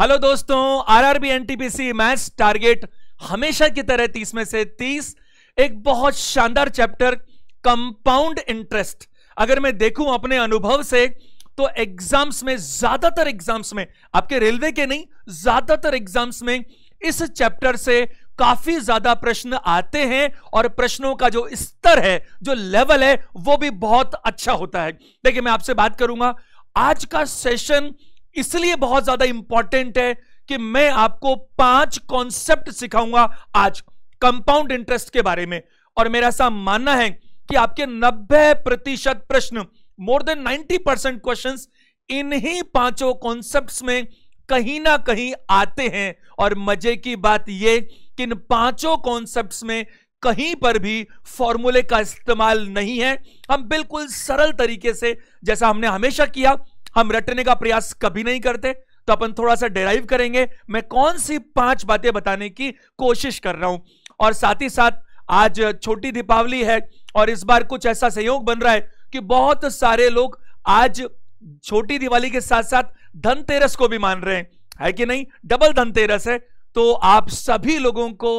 hello दोस्तों RRB NTPC maths target हमेशा की तरह तीस में से तीस एक बहुत शानदार चैप्टर कंपाउंड इंटरेस्ट अगर मैं देखूं अपने अनुभव से तो एग्जाम्स में ज्यादातर एग्जाम्स में आपके रेलवे के नहीं ज्यादातर एग्जाम्स में इस चैप्टर से काफी ज्यादा प्रश्न आते हैं और प्रश्नों का जो स्तर है जो लेवल है वो भी बहुत अच्छा होता है देखिए मैं आपसे बात करूंगा आज का सेशन इसलिए बहुत ज्यादा इंपॉर्टेंट है कि मैं आपको पांच कॉन्सेप्ट सिखाऊंगा आज कंपाउंड इंटरेस्ट के बारे में और मेरा ऐसा मानना है कि आपके 90 प्रतिशत प्रश्न मोर देन 90 परसेंट क्वेश्चन इन्हीं पांचों कॉन्सेप्ट में कहीं ना कहीं आते हैं और मजे की बात यह कि इन पांचों कॉन्सेप्ट में कहीं पर भी फॉर्मूले का इस्तेमाल नहीं है हम बिल्कुल सरल तरीके से जैसा हमने हमेशा किया हम रटने का प्रयास कभी नहीं करते तो अपन थोड़ा सा डेराइव करेंगे मैं कौन सी पांच बातें बताने की कोशिश कर रहा हूं और साथ ही साथ आज छोटी दीपावली है और इस बार कुछ ऐसा सहयोग बन रहा है कि बहुत सारे लोग आज छोटी दिवाली के साथ साथ धनतेरस को भी मान रहे हैं है कि नहीं डबल धनतेरस है तो आप सभी लोगों को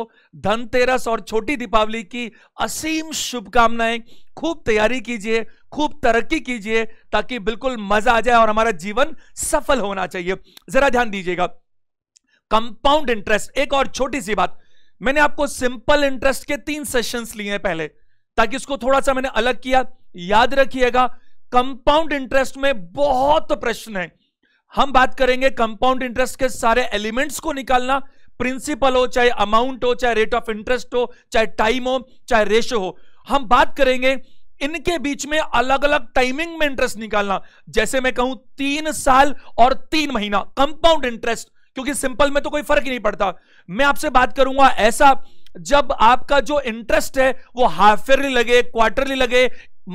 धनतेरस और छोटी दीपावली की असीम शुभकामनाएं खूब तैयारी कीजिए खूब तरक्की कीजिए ताकि बिल्कुल मजा आ जाए और हमारा जीवन सफल होना चाहिए जरा ध्यान दीजिएगा कंपाउंड इंटरेस्ट एक और छोटी सी बात मैंने आपको सिंपल इंटरेस्ट के तीन सेशंस लिए हैं पहले ताकि इसको थोड़ा सा मैंने अलग किया याद रखिएगा कंपाउंड इंटरेस्ट में बहुत प्रश्न है हम बात करेंगे कंपाउंड इंटरेस्ट के सारे एलिमेंट्स को निकालना प्रिंसिपल हो चाहे अमाउंट हो चाहे रेट ऑफ इंटरेस्ट हो चाहे टाइम हो चाहे रेशो हो हम बात करेंगे इनके बीच में अलग अलग टाइमिंग में इंटरेस्ट निकालना जैसे मैं कहूं तीन साल और तीन महीना कंपाउंड इंटरेस्ट क्योंकि सिंपल में तो कोई फर्क ही नहीं पड़ता मैं आपसे बात करूंगा ऐसा जब आपका जो इंटरेस्ट है वो हाफ ईयरली लगे क्वार्टरली लगे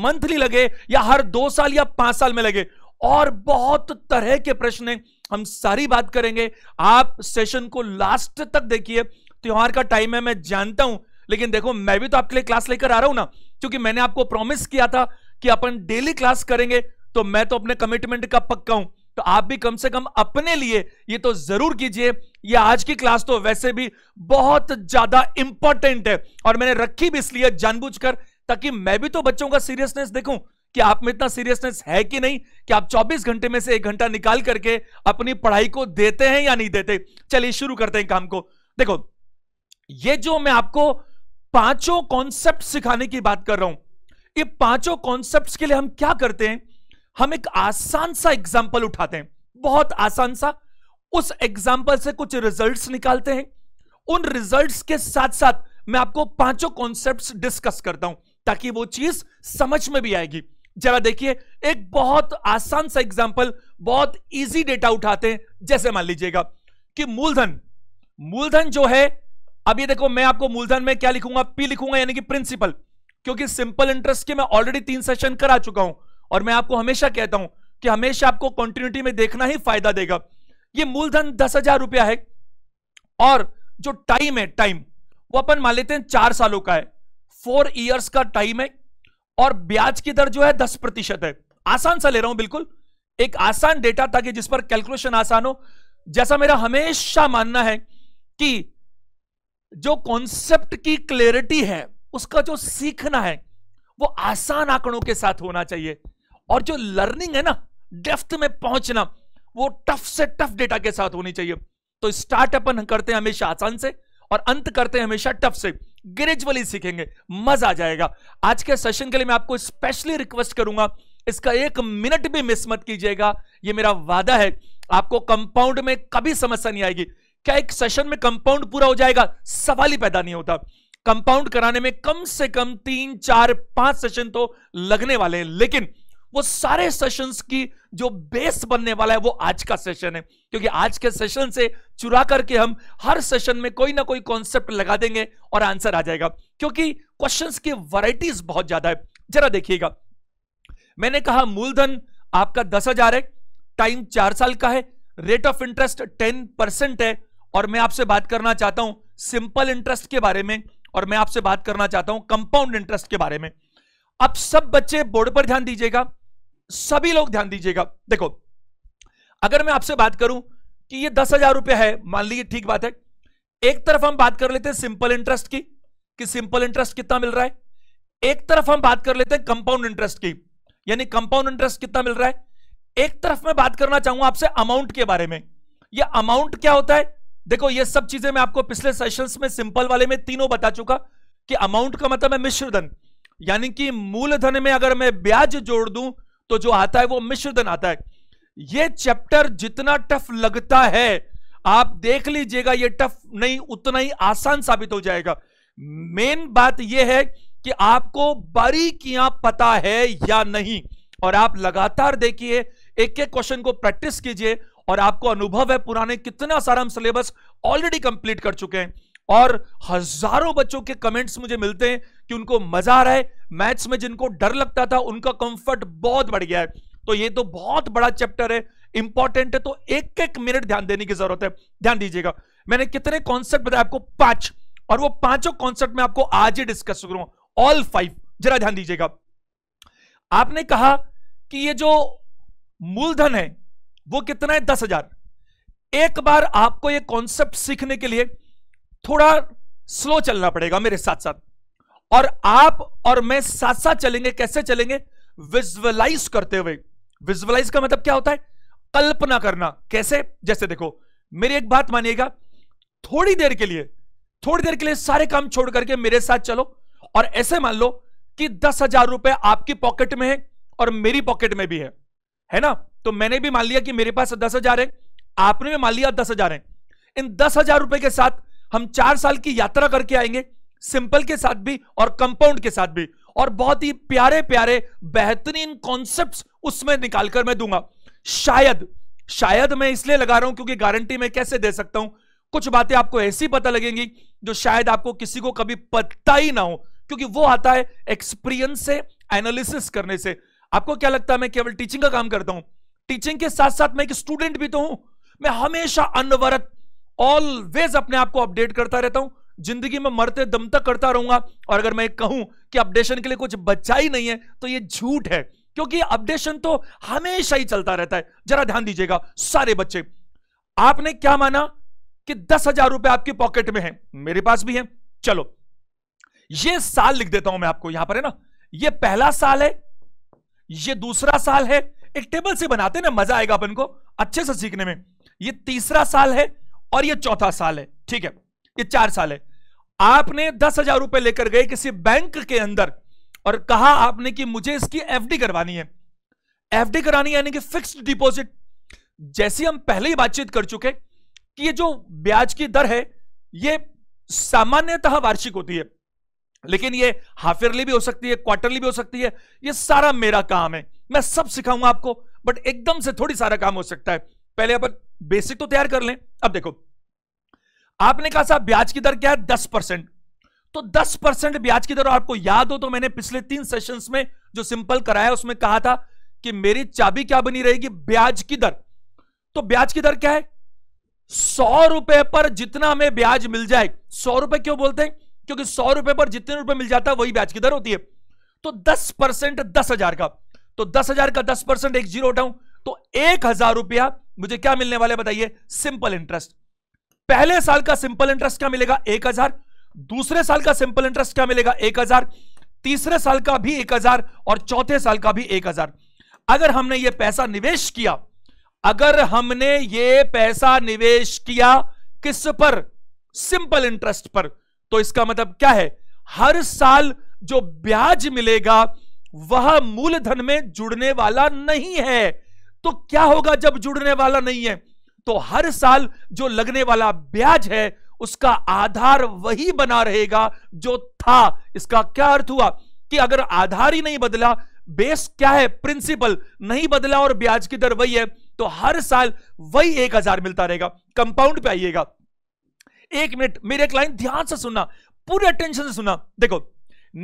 मंथली लगे या हर दो साल या पांच साल में लगे और बहुत तरह के प्रश्न है हम सारी बात करेंगे आप सेशन को लास्ट तक देखिए त्यौहार का टाइम है मैं जानता हूं लेकिन देखो मैं भी तो आपके लिए क्लास लेकर आ रहा हूं ना क्योंकि मैंने आपको प्रॉमिस किया था कि अपन डेली क्लास करेंगे तो मैं तो अपने कमिटमेंट का पक्का हूं तो आप भी कम से कम अपने लिए ये तो जरूर कीजिए ये आज की क्लास तो वैसे भी बहुत ज्यादा इंपॉर्टेंट है और मैंने रखी भी इसलिए जानबूझ ताकि मैं भी तो बच्चों का सीरियसनेस देखूं कि आप में इतना सीरियसनेस है कि नहीं कि आप 24 घंटे में से एक घंटा निकाल करके अपनी पढ़ाई को देते हैं या नहीं देते चलिए शुरू करते हैं काम को देखो ये जो मैं आपको पांचों कॉन्सेप्ट सिखाने की बात कर रहा हूं ये पांचों कॉन्सेप्ट के लिए हम क्या करते हैं हम एक आसान सा एग्जाम्पल उठाते हैं बहुत आसान सा उस एग्जाम्पल से कुछ रिजल्ट्स निकालते हैं उन रिजल्ट्स के साथ साथ मैं आपको पांचों कॉन्सेप्ट्स डिस्कस करता हूं ताकि वो चीज समझ में भी आएगी जरा देखिए एक बहुत आसान सा एग्जाम्पल बहुत इजी डेटा उठाते हैं जैसे मान लीजिएगा कि मूलधन मूलधन जो है अब ये देखो मैं आपको मूलधन में क्या लिखूंगा पी लिखूंगा यानी कि प्रिंसिपल क्योंकि सिंपल इंटरेस्ट के मैं ऑलरेडी तीन सेशन करा चुका हूं और मैं आपको हमेशा कहता हूं कि हमेशा आपको कंटिन्यूटी में देखना ही फायदा देगा ये मूलधन दस हजार रुपया है और जो टाइम है टाइम वो अपन मान लेते हैं चार सालों का है फोर ईयर्स का टाइम है और ब्याज की दर जो है दस प्रतिशत है आसान सा ले रहा हूं बिल्कुल एक आसान डेटा ताकि जिस पर कैलकुलेशन आसान हो जैसा मेरा हमेशा मानना है कि जो कॉन्सेप्ट की क्लेरिटी है उसका जो सीखना है वो आसान आंकड़ों के साथ होना चाहिए और जो लर्निंग है ना डेफ्थ में पहुंचना वो टफ से टफ डेटा के साथ होनी चाहिए तो स्टार्ट अपन करते हैं हमेशा आसान से और अंत करते हैं हमेशा टफ से ग्रेजुअली सीखेंगे मजा आ जाएगा आज के सेशन के लिए मैं आपको स्पेशली रिक्वेस्ट करूंगा इसका एक मिनट भी मिस मत कीजिएगा ये मेरा वादा है आपको कंपाउंड में कभी समस्या नहीं आएगी क्या एक सेशन में कंपाउंड पूरा हो जाएगा सवाल ही पैदा नहीं होता कंपाउंड कराने में कम से कम तीन चार पांच सेशन तो लगने वाले हैं लेकिन वो सारे सेशंस की जो बेस बनने वाला है वो आज का सेशन है क्योंकि आज के सेशन से चुरा करके हम हर सेशन में कोई ना कोई कॉन्सेप्ट लगा देंगे और आंसर आ जाएगा क्योंकि क्वेश्चंस की वैरायटीज बहुत ज्यादा है जरा देखिएगा मैंने कहा मूलधन आपका दस हजार है टाइम चार साल का है rate of interest ten percent है और मैं आपसे बात करना चाहता हूं सिंपल इंटरेस्ट के बारे में और मैं आपसे बात करना चाहता हूं कंपाउंड इंटरेस्ट के बारे में अब सब बच्चे बोर्ड पर ध्यान दीजिएगा सभी लोग ध्यान दीजिएगा देखो अगर मैं आपसे बात करूं कि ये दस हजार रुपया है मान लीजिए ठीक बात है एक तरफ हम बात कर लेते हैं सिंपल इंटरेस्ट की कि सिंपल इंटरेस्ट कितना मिल रहा है एक तरफ हम बात कर लेते हैं कंपाउंड इंटरेस्ट की यानी कंपाउंड इंटरेस्ट कितना मिल रहा है एक तरफ मैं बात करना चाहूंगा आपसे अमाउंट के बारे में यह अमाउंट क्या होता है देखो ये सब चीजें मैं आपको पिछले सेशंस में सिंपल वाले में तीनों बता चुका कि अमाउंट का मतलब है मिश्र धन यानी कि मूलधन में अगर मैं ब्याज जोड़ दूं तो जो आता है वो मिश्र धन आता है ये चैप्टर जितना टफ लगता है आप देख लीजिएगा ये टफ नहीं उतना ही आसान साबित हो जाएगा मेन बात यह है कि आपको बारीकियां पता है या नहीं और आप लगातार देखिए एक एक क्वेश्चन को प्रैक्टिस कीजिए और आपको अनुभव है पुराने कितना सारा हम सिलेबस ऑलरेडी कंप्लीट कर चुके हैं और हजारों बच्चों के कमेंट्स मुझे मिलते हैं कि उनको मजा आ रहा है मैथ्स में जिनको डर लगता था उनका कंफर्ट बहुत बढ़ गया है तो ये तो बहुत बड़ा चैप्टर है इंपॉर्टेंट है तो एक एक मिनट ध्यान देने की जरूरत है ध्यान दीजिएगा मैंने कितने कॉन्सेप्ट बताए आपको पांच और वो पांचों कॉन्सेप्ट में आपको आज ही डिस्कस करूंगा ऑल फाइव जरा ध्यान दीजिएगा आपने कहा कि ये जो मूलधन है वो कितना है दस हजार एक बार आपको ये कॉन्सेप्ट सीखने के लिए थोड़ा स्लो चलना पड़ेगा मेरे साथ साथ और आप और मैं साथ साथ चलेंगे कैसे चलेंगे विजुअलाइज करते हुए विजुअलाइज का मतलब क्या होता है कल्पना करना कैसे जैसे देखो मेरी एक बात मानिएगा थोड़ी देर के लिए थोड़ी देर के लिए सारे काम छोड़ करके मेरे साथ चलो और ऐसे मान लो कि दस हजार रुपए आपकी पॉकेट में है और मेरी पॉकेट में भी है है ना तो मैंने भी मान लिया कि मेरे पास दस हजार है आपने भी मान लिया दस हजार है इन दस हजार रुपए के साथ हम चार साल की यात्रा करके आएंगे सिंपल के साथ भी और कंपाउंड के साथ भी और बहुत ही प्यारे प्यारे बेहतरीन कॉन्सेप्ट उसमें निकालकर मैं दूंगा शायद शायद मैं इसलिए लगा रहा हूं क्योंकि गारंटी मैं कैसे दे सकता हूं कुछ बातें आपको ऐसी पता लगेंगी जो शायद आपको किसी को कभी पता ही ना हो क्योंकि वो आता है एक्सपीरियंस से एनालिसिस करने से आपको क्या लगता है मैं केवल टीचिंग का काम करता हूं टीचिंग के साथ साथ मैं एक स्टूडेंट भी तो हूं मैं हमेशा अनवरत ऑलवेज अपने आप को अपडेट करता रहता हूं जिंदगी में मरते दम तक करता रहूंगा और अगर मैं कहूं कि अपडेशन के लिए कुछ बच्चा ही नहीं है तो ये झूठ है क्योंकि अपडेशन तो हमेशा ही चलता रहता है जरा ध्यान दीजिएगा सारे बच्चे आपने क्या माना कि दस हजार रुपए आपकी पॉकेट में है मेरे पास भी है चलो ये साल लिख देता हूं मैं आपको यहां पर है ना ये पहला साल है ये दूसरा साल है एक टेबल से बनाते ना मजा आएगा अपन को अच्छे से सीखने में ये तीसरा साल है और ये चौथा साल है ठीक है ये चार साल है आपने दस हजार रुपए लेकर गए किसी बैंक के अंदर और कहा आपने कि मुझे इसकी एफडी करवानी है एफडी करानी यानी कि फिक्स्ड डिपॉजिट जैसी हम पहले ही बातचीत कर चुके कि ये जो ब्याज की दर है ये सामान्यतः वार्षिक होती है लेकिन ये हाफ ईयरली भी हो सकती है क्वार्टरली भी हो सकती है ये सारा मेरा काम है मैं सब सिखाऊंगा आपको बट एकदम से थोड़ी सारा काम हो सकता है पहले अपन बेसिक तो तैयार कर लें अब देखो आपने कहा साहब ब्याज की दर क्या है दस परसेंट तो दस परसेंट ब्याज की दर आपको याद हो तो मैंने पिछले तीन सेशन में जो सिंपल कराया उसमें कहा था कि मेरी चाबी क्या बनी रहेगी ब्याज की दर तो ब्याज की दर क्या है सौ रुपए पर जितना हमें ब्याज मिल जाए सौ रुपए क्यों बोलते हैं क्योंकि सौ रुपए पर जितने रुपए मिल जाता है वही ब्याज की दर होती है तो दस परसेंट दस हजार का तो दस हजार का दस परसेंट एक जीरो उठाऊं तो एक हजार रुपया मुझे क्या मिलने वाले बताइए सिंपल इंटरेस्ट पहले साल का सिंपल इंटरेस्ट क्या मिलेगा एक हजार दूसरे साल का सिंपल इंटरेस्ट क्या मिलेगा एक हजार तीसरे साल का भी एक हजार और चौथे साल का भी एक हजार अगर हमने ये पैसा निवेश किया अगर हमने ये पैसा निवेश किया किस पर सिंपल इंटरेस्ट पर तो इसका मतलब क्या है हर साल जो ब्याज मिलेगा वह मूलधन में जुड़ने वाला नहीं है तो क्या होगा जब जुड़ने वाला नहीं है तो हर साल जो लगने वाला ब्याज है उसका आधार वही बना रहेगा जो था इसका क्या अर्थ हुआ कि अगर आधार ही नहीं बदला बेस क्या है प्रिंसिपल नहीं बदला और ब्याज की दर वही है तो हर साल वही एक हजार मिलता रहेगा कंपाउंड पे आइएगा एक मिनट मेरे क्लाइंट ध्यान से सुनना पूरे अटेंशन से सुना देखो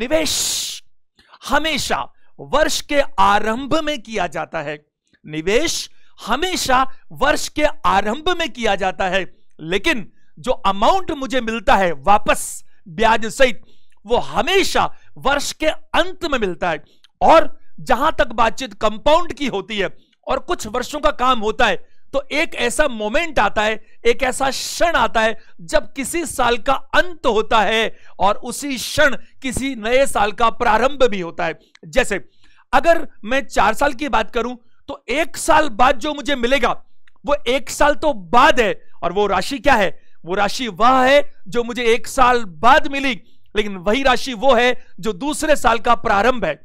निवेश हमेशा वर्ष के आरंभ में किया जाता है निवेश हमेशा वर्ष के आरंभ में किया जाता है लेकिन जो अमाउंट मुझे मिलता है वापस ब्याज सहित वो हमेशा वर्ष के अंत में मिलता है और जहां तक बातचीत कंपाउंड की होती है और कुछ वर्षों का काम होता है तो एक ऐसा मोमेंट आता है एक ऐसा क्षण आता है जब किसी साल का अंत होता है और उसी क्षण किसी नए साल का प्रारंभ भी होता है जैसे अगर मैं चार साल की बात करूं तो एक साल बाद जो मुझे मिलेगा वो एक साल तो बाद है और वो राशि क्या है वो राशि वह है जो मुझे एक साल बाद मिली लेकिन वही राशि वो है जो दूसरे साल का प्रारंभ है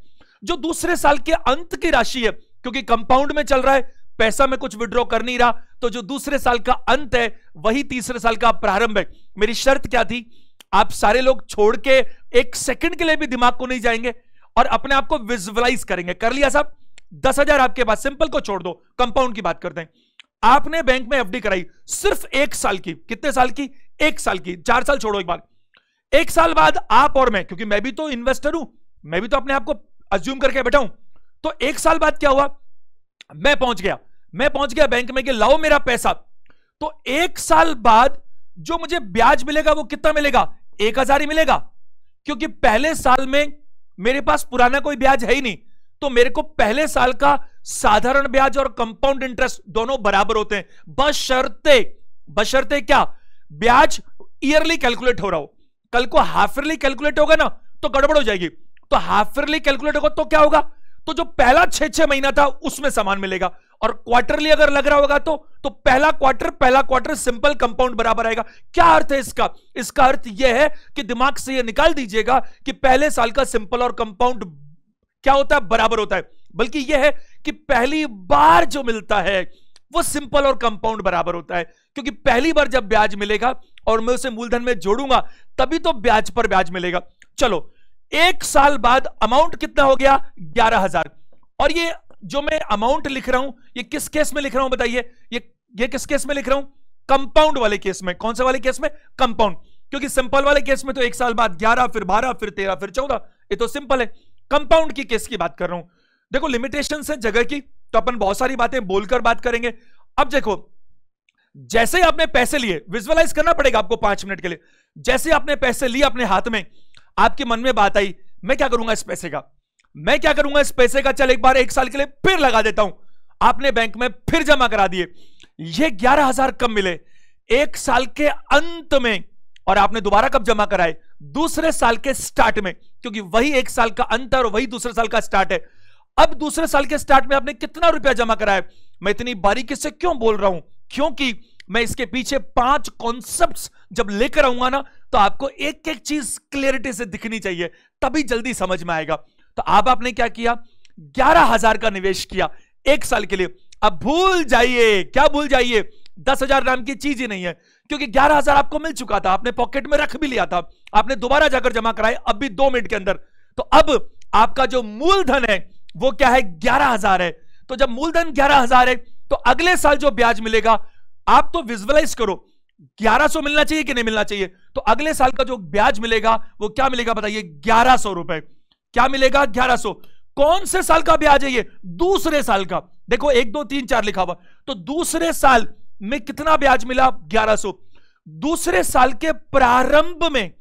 जो दूसरे साल के अंत की राशि है क्योंकि कंपाउंड में चल रहा है पैसा में कुछ विड्रॉ कर नहीं रहा तो जो दूसरे साल का अंत है वही तीसरे साल का प्रारंभ है मेरी शर्त क्या थी आप सारे लोग छोड़ के एक सेकंड के लिए भी दिमाग को नहीं जाएंगे और अपने आप को विजुअलाइज करेंगे कर लिया साहब दस हजार आपके पास सिंपल को छोड़ दो कंपाउंड की बात करते हैं आपने बैंक में एफडी कराई सिर्फ एक साल की कितने साल की एक साल की चार साल छोड़ो एक बार एक साल बाद आप और मैं क्योंकि मैं भी तो इन्वेस्टर हूं मैं भी तो अपने आप को अज्यूम करके बैठा हूं तो एक साल बाद क्या हुआ मैं पहुंच गया मैं पहुंच गया बैंक में कि लाओ मेरा पैसा तो एक साल बाद जो मुझे ब्याज मिलेगा वो कितना मिलेगा एक हजार ही मिलेगा क्योंकि पहले साल में मेरे पास पुराना कोई ब्याज है ही नहीं तो मेरे को पहले साल का साधारण ब्याज और कंपाउंड इंटरेस्ट दोनों बराबर होते हैं बशर्ते बशर्ते क्या ब्याज ईयरली कैलकुलेट हो रहा हो कल को हाफ ईयरली कैलकुलेट होगा ना तो गड़बड़ हो जाएगी तो हाफ ईयरली कैलकुलेट होगा तो क्या होगा तो जो पहला छह छह महीना था उसमें सामान मिलेगा और क्वार्टरली अगर लग रहा होगा तो तो पहला क्वार्टर पहला क्वार्टर सिंपल कंपाउंड बराबर आएगा क्या अर्थ है इसका इसका अर्थ यह है कि दिमाग से यह निकाल दीजिएगा कि पहले साल का सिंपल और कंपाउंड क्या होता है बराबर होता है बल्कि यह है कि पहली बार जो मिलता है वो सिंपल और कंपाउंड बराबर होता है क्योंकि पहली बार जब ब्याज मिलेगा और मैं उसे मूलधन में जोड़ूंगा तभी तो ब्याज पर ब्याज मिलेगा चलो एक साल बाद अमाउंट कितना हो गया ग्यारह हजार और ये जो मैं अमाउंट लिख रहा हूं ये किस केस में लिख रहा हूं बताइए ये ये किस केस में लिख रहा हूं कंपाउंड वाले केस में कौन से वाले केस में कंपाउंड क्योंकि सिंपल वाले केस में तो एक साल बाद ग्यारह फिर बारह फिर तेरह फिर चौदह ये तो सिंपल है कंपाउंड की केस की बात कर रहा हूं देखो लिमिटेशन है जगह की तो अपन बहुत सारी बातें बोलकर बात करेंगे अब देखो जैसे ही आपने पैसे लिए विजुअलाइज करना पड़ेगा आपको पांच मिनट के लिए जैसे आपने पैसे लिए अपने हाथ में आपके मन में बात आई मैं क्या करूंगा इस पैसे का मैं क्या करूंगा इस पैसे का चल एक बार एक साल के लिए फिर लगा देता हूं आपने बैंक में फिर जमा करा दिए ये ग्यारह हजार कब मिले एक साल के अंत में और आपने दोबारा कब जमा कराए दूसरे साल के स्टार्ट में क्योंकि वही एक साल का अंत और वही दूसरे साल का स्टार्ट है अब दूसरे साल के स्टार्ट में आपने कितना रुपया जमा कराया मैं इतनी बारीकी से क्यों बोल रहा हूं क्योंकि मैं इसके पीछे पांच कॉन्सेप्ट जब लेकर आऊंगा ना तो आपको एक एक चीज क्लियरिटी से दिखनी चाहिए तभी जल्दी समझ में आएगा तो आप आपने क्या किया ग्यारह हजार का निवेश किया एक साल के लिए अब भूल जाइए क्या भूल जाइए दस हजार नाम की चीज ही नहीं है क्योंकि ग्यारह हजार आपको मिल चुका था आपने पॉकेट में रख भी लिया था आपने दोबारा जाकर जमा कराए अब भी दो मिनट के अंदर तो अब आपका जो मूलधन है वो क्या है ग्यारह हजार है तो जब मूलधन ग्यारह हजार है तो अगले साल जो ब्याज मिलेगा आप तो विजुअलाइज करो 1100 मिलना चाहिए कि नहीं मिलना चाहिए तो अगले साल का जो ब्याज मिलेगा वो क्या मिलेगा बताइए ग्यारह सौ रुपए क्या मिलेगा ग्यारह सौ कौन से साल का ब्याज है ये दूसरे साल का देखो एक दो तीन चार लिखा हुआ तो दूसरे साल में कितना ब्याज मिला ग्यारह सौ दूसरे साल के प्रारंभ में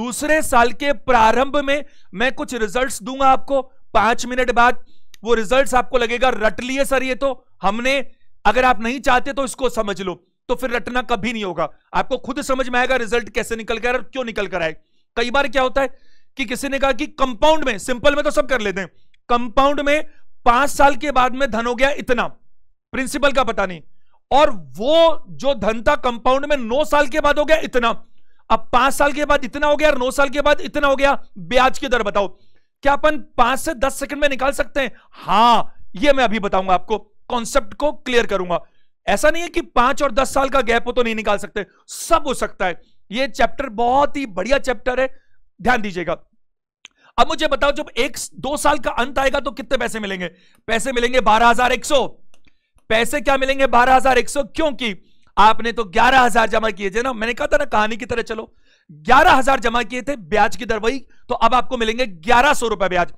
दूसरे साल के प्रारंभ में मैं कुछ रिजल्ट्स दूंगा आपको पांच मिनट बाद वो रिजल्ट्स आपको लगेगा रट लिए सर ये तो हमने अगर आप नहीं चाहते तो इसको समझ लो तो फिर रटना कभी नहीं होगा आपको खुद समझ में आएगा रिजल्ट कैसे निकल कर क्यों निकल कर आए कई बार क्या होता है कि किसी ने कहा कि कंपाउंड में सिंपल में तो सब कर लेते हैं कंपाउंड में पांच साल के बाद में धन हो गया इतना प्रिंसिपल का पता नहीं और वो जो धन था कंपाउंड में नौ साल के बाद हो गया इतना अब पांच साल के बाद इतना हो गया और नौ साल के बाद इतना हो गया ब्याज की दर बताओ क्या अपन पांच से दस सेकंड में निकाल सकते हैं हाँ ये मैं अभी बताऊंगा आपको कॉन्सेप्ट को क्लियर करूंगा ऐसा नहीं है कि पांच और दस साल का गैप हो तो नहीं निकाल सकते सब हो सकता है यह चैप्टर बहुत ही बढ़िया चैप्टर है ध्यान दीजिएगा अब मुझे बताओ जब एक दो साल का अंत आएगा तो कितने पैसे मिलेंगे पैसे मिलेंगे बारह हजार एक सौ पैसे क्या मिलेंगे बारह हजार एक सौ क्योंकि आपने तो ग्यारह हजार जमा किए थे ना मैंने कहा था ना कहानी की तरह चलो ग्यारह हजार जमा किए थे ब्याज की दर वही तो अब आपको मिलेंगे ग्यारह सौ रुपए ब्याज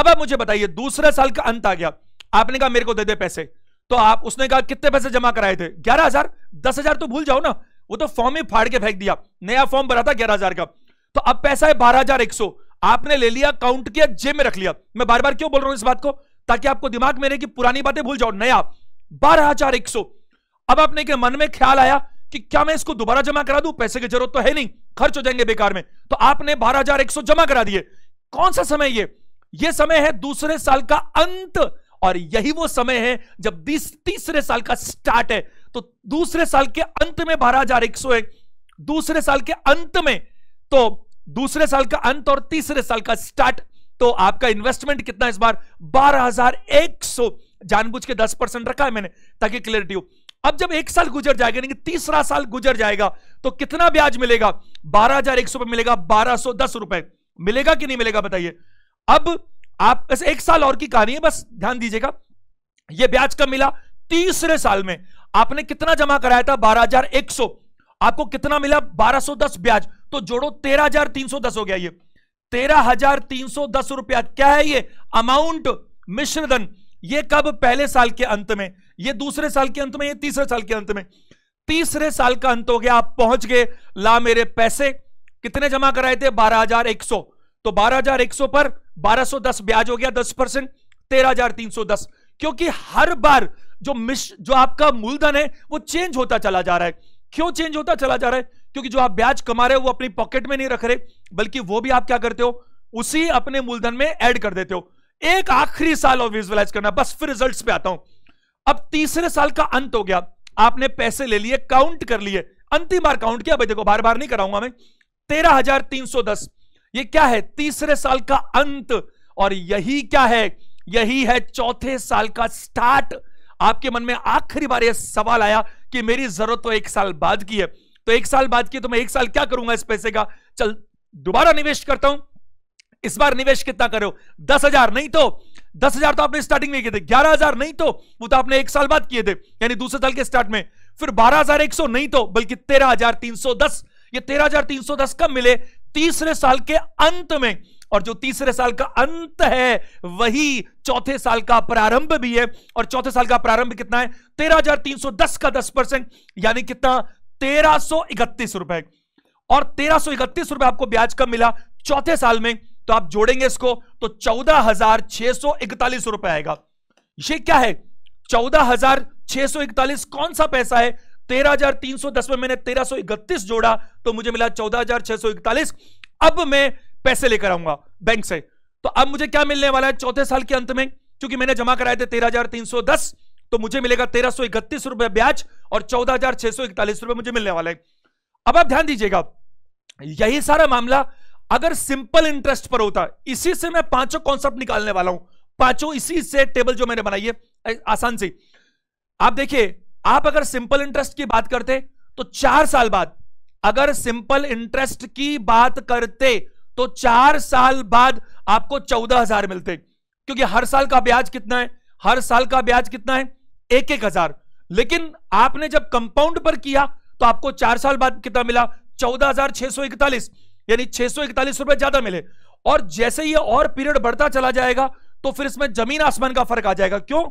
अब आप मुझे बताइए दूसरे साल का अंत आ गया आपने कहा मेरे को दे दे पैसे तो आप उसने कहा कितने पैसे जमा कराए थे ग्यारह हजार दस हजार तो भूल जाओ ना वो तो फॉर्म ही फाड़ के फेंक दिया नया फॉर्म भरा था ग्यारह हजार का तो अब पैसा है बारह हजार एक सौ आपने ले लिया काउंट किया जेब में रख लिया मैं बार बार क्यों बोल रहा हूं इस बात को ताकि आपको दिमाग में रहे कि पुरानी बातें भूल जाओ नया बारह हजार एक सौ अब आपने के मन में ख्याल आया कि क्या मैं इसको दोबारा जमा करा दू पैसे की जरूरत तो है नहीं खर्च हो जाएंगे बेकार में तो आपने बारह हजार एक सौ जमा करा दिए कौन सा समय ये ये समय है दूसरे साल का अंत और यही वो समय है जब तीसरे साल का स्टार्ट है तो दूसरे साल के अंत में बारह हजार एक सौ एक दूसरे साल के अंत में तो दूसरे साल का अंत और तीसरे साल का स्टार्ट तो आपका इन्वेस्टमेंट कितना इस बार बारह हजार एक सौ जानबूझ के दस परसेंट रखा है मैंने ताकि क्लियरिटी हो अब जब एक साल गुजर जाएगा यानी कि तीसरा साल गुजर जाएगा तो कितना ब्याज मिलेगा बारह हजार एक सौ मिलेगा बारह सौ दस रुपए मिलेगा कि नहीं मिलेगा बताइए अब आप बस एक साल और की कहानी है बस ध्यान दीजिएगा ये ब्याज कब मिला तीसरे साल में आपने कितना जमा कराया था 12,100 आपको कितना मिला 1210 ब्याज तो जोड़ो 13,310 हो गया ये 13,310 रुपया क्या है ये अमाउंट मिश्रधन ये कब पहले साल के अंत में ये दूसरे साल के अंत में ये तीसरे साल के अंत में तीसरे साल का अंत हो गया आप पहुंच गए ला मेरे पैसे कितने जमा कराए थे बारह तो बारह पर 1210 ब्याज हो गया 10 परसेंट तेरह क्योंकि हर बार जो मिश जो आपका मूलधन है वो चेंज होता चला जा रहा है क्यों चेंज होता चला जा रहा है क्योंकि जो आप ब्याज कमा रहे हो वो अपनी पॉकेट में नहीं रख रहे बल्कि वो भी आप क्या करते हो उसी अपने मूलधन में ऐड कर देते हो एक आखिरी साल और विजुअलाइज करना बस फिर रिजल्ट्स पे आता हूं अब तीसरे साल का अंत हो गया आपने पैसे ले लिए काउंट कर लिए अंतिम बार काउंट किया भाई देखो बार बार नहीं कराऊंगा मैं तेरह हजार तीन सौ दस ये क्या है तीसरे साल का अंत और यही क्या है यही है चौथे साल का स्टार्ट आपके मन में आखिरी बार यह सवाल आया कि मेरी जरूरत तो एक साल बाद की है तो एक साल बाद की तो मैं एक साल क्या करूंगा इस पैसे का चल दोबारा निवेश करता हूं इस बार निवेश कितना करो दस हजार नहीं तो दस हजार तो आपने स्टार्टिंग में किए थे ग्यारह हजार नहीं तो वो तो आपने एक साल बाद किए थे यानी दूसरे साल के स्टार्ट में फिर बारह हजार एक सौ नहीं तो बल्कि तेरह हजार तीन सौ दस ये तेरह हजार तीन सौ दस कब मिले तीसरे साल के अंत में और जो तीसरे साल का अंत है वही चौथे साल का प्रारंभ भी है और चौथे साल का प्रारंभ कितना है तेरह हजार तीन सौ दस का दस परसेंट यानी कितना तेरह सो इकतीस रुपए और तेरह सो इकतीस रुपए आपको ब्याज कब मिला चौथे साल में तो आप जोड़ेंगे इसको तो चौदह हजार छह सौ इकतालीस रुपए आएगा ये क्या है चौदह हजार छह सौ इकतालीस कौन सा पैसा है 13,310 में मैंने 1331 जोड़ा तो मुझे मिला 14,641 अब मैं पैसे लेकर आऊंगा बैंक से तो अब मुझे क्या मिलने वाला है चौथे साल के अंत में क्योंकि मैंने जमा कराए थे 13,310 तो मुझे मिलेगा तेरह सौ इकतीस रुपए ब्याज और चौदह हजार छह सौ इकतालीस रुपए मुझे मिलने वाला है अब आप ध्यान दीजिएगा यही सारा मामला अगर सिंपल इंटरेस्ट पर होता इसी से मैं पांचों कॉन्सेप्ट निकालने वाला हूं पांचों इसी से टेबल जो मैंने बनाई है आसान से आप देखिए आप अगर सिंपल इंटरेस्ट की बात करते तो चार साल बाद अगर सिंपल इंटरेस्ट की बात करते तो चार साल बाद आपको चौदह हजार मिलते क्योंकि हर साल का ब्याज कितना है हर साल का ब्याज कितना है एक एक हजार लेकिन आपने जब कंपाउंड पर किया तो आपको चार साल बाद कितना मिला चौदह हजार छह सौ इकतालीस यानी छह सौ इकतालीस रुपए ज्यादा मिले और जैसे ही और पीरियड बढ़ता चला जाएगा तो फिर इसमें जमीन आसमान का फर्क आ जाएगा क्यों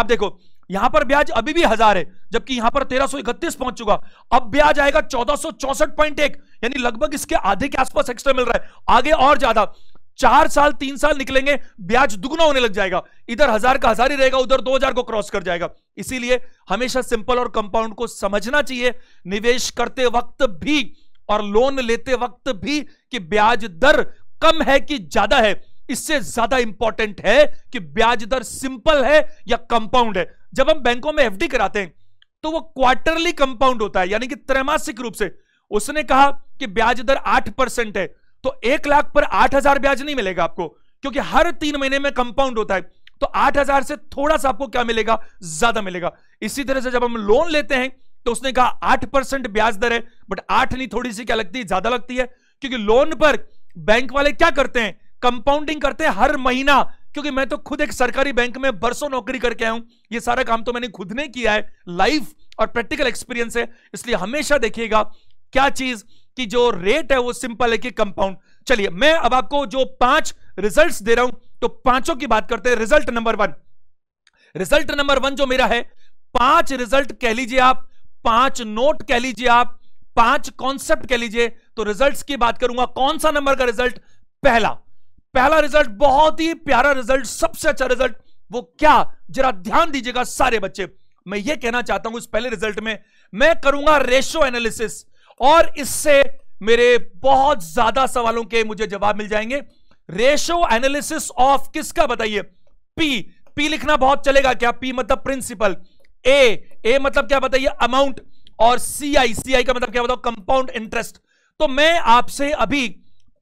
आप देखो यहां पर ब्याज अभी भी हजार है जबकि यहां पर तेरह इकतीस पहुंच चुका अब ब्याज आएगा चौदह चौसठ पॉइंट एक यानी लगभग इसके आधे के आसपास एक्स्ट्रा मिल रहा है आगे और ज्यादा चार साल तीन साल निकलेंगे ब्याज दुगना होने लग जाएगा इधर हजार का हजार ही रहेगा उधर दो हजार को क्रॉस कर जाएगा इसीलिए हमेशा सिंपल और कंपाउंड को समझना चाहिए निवेश करते वक्त भी और लोन लेते वक्त भी कि ब्याज दर कम है कि ज्यादा है इससे ज्यादा इंपॉर्टेंट है कि ब्याज दर सिंपल है या कंपाउंड है जब हम बैंकों में एफडी कराते हैं तो वो क्वार्टरली कंपाउंड होता है यानी कि त्रैमासिक रूप से उसने कहा कि ब्याज दर आठ परसेंट है तो एक लाख पर आठ हजार ब्याज नहीं मिलेगा आपको क्योंकि हर तीन महीने में कंपाउंड होता है तो आठ हजार से थोड़ा सा आपको क्या मिलेगा ज्यादा मिलेगा इसी तरह से जब हम लोन लेते हैं तो उसने कहा आठ परसेंट ब्याज दर है बट आठ नहीं थोड़ी सी क्या लगती है ज्यादा लगती है क्योंकि लोन पर बैंक वाले क्या करते हैं कंपाउंडिंग करते हैं हर महीना क्योंकि मैं तो खुद एक सरकारी बैंक में बरसों नौकरी करके आया हूं ये सारा काम तो मैंने खुद ने किया है लाइफ और प्रैक्टिकल एक्सपीरियंस है इसलिए हमेशा देखिएगा क्या चीज कि जो रेट है वो सिंपल है कि कंपाउंड चलिए मैं अब आपको जो पांच रिजल्ट्स दे रहा हूं तो पांचों की बात करते हैं result number one result number one जो मेरा है पांच रिजल्ट कह लीजिए आप पांच नोट कह लीजिए आप पांच कॉन्सेप्ट कह लीजिए तो रिजल्ट्स की बात करूंगा कौन सा नंबर का रिजल्ट पहला पहला रिजल्ट बहुत ही प्यारा रिजल्ट सबसे अच्छा रिजल्ट वो क्या जरा ध्यान दीजिएगा सारे बच्चे मैं ये कहना चाहता हूं इस पहले रिजल्ट में मैं करूंगा रेशो एनालिसिस और इससे मेरे बहुत ज्यादा सवालों के मुझे जवाब मिल जाएंगे रेशो एनालिसिस ऑफ किसका बताइए पी पी लिखना बहुत चलेगा क्या पी मतलब प्रिंसिपल ए ए मतलब क्या बताइए अमाउंट और सी आई सी आई का मतलब क्या बताओ कंपाउंड इंटरेस्ट तो मैं आपसे अभी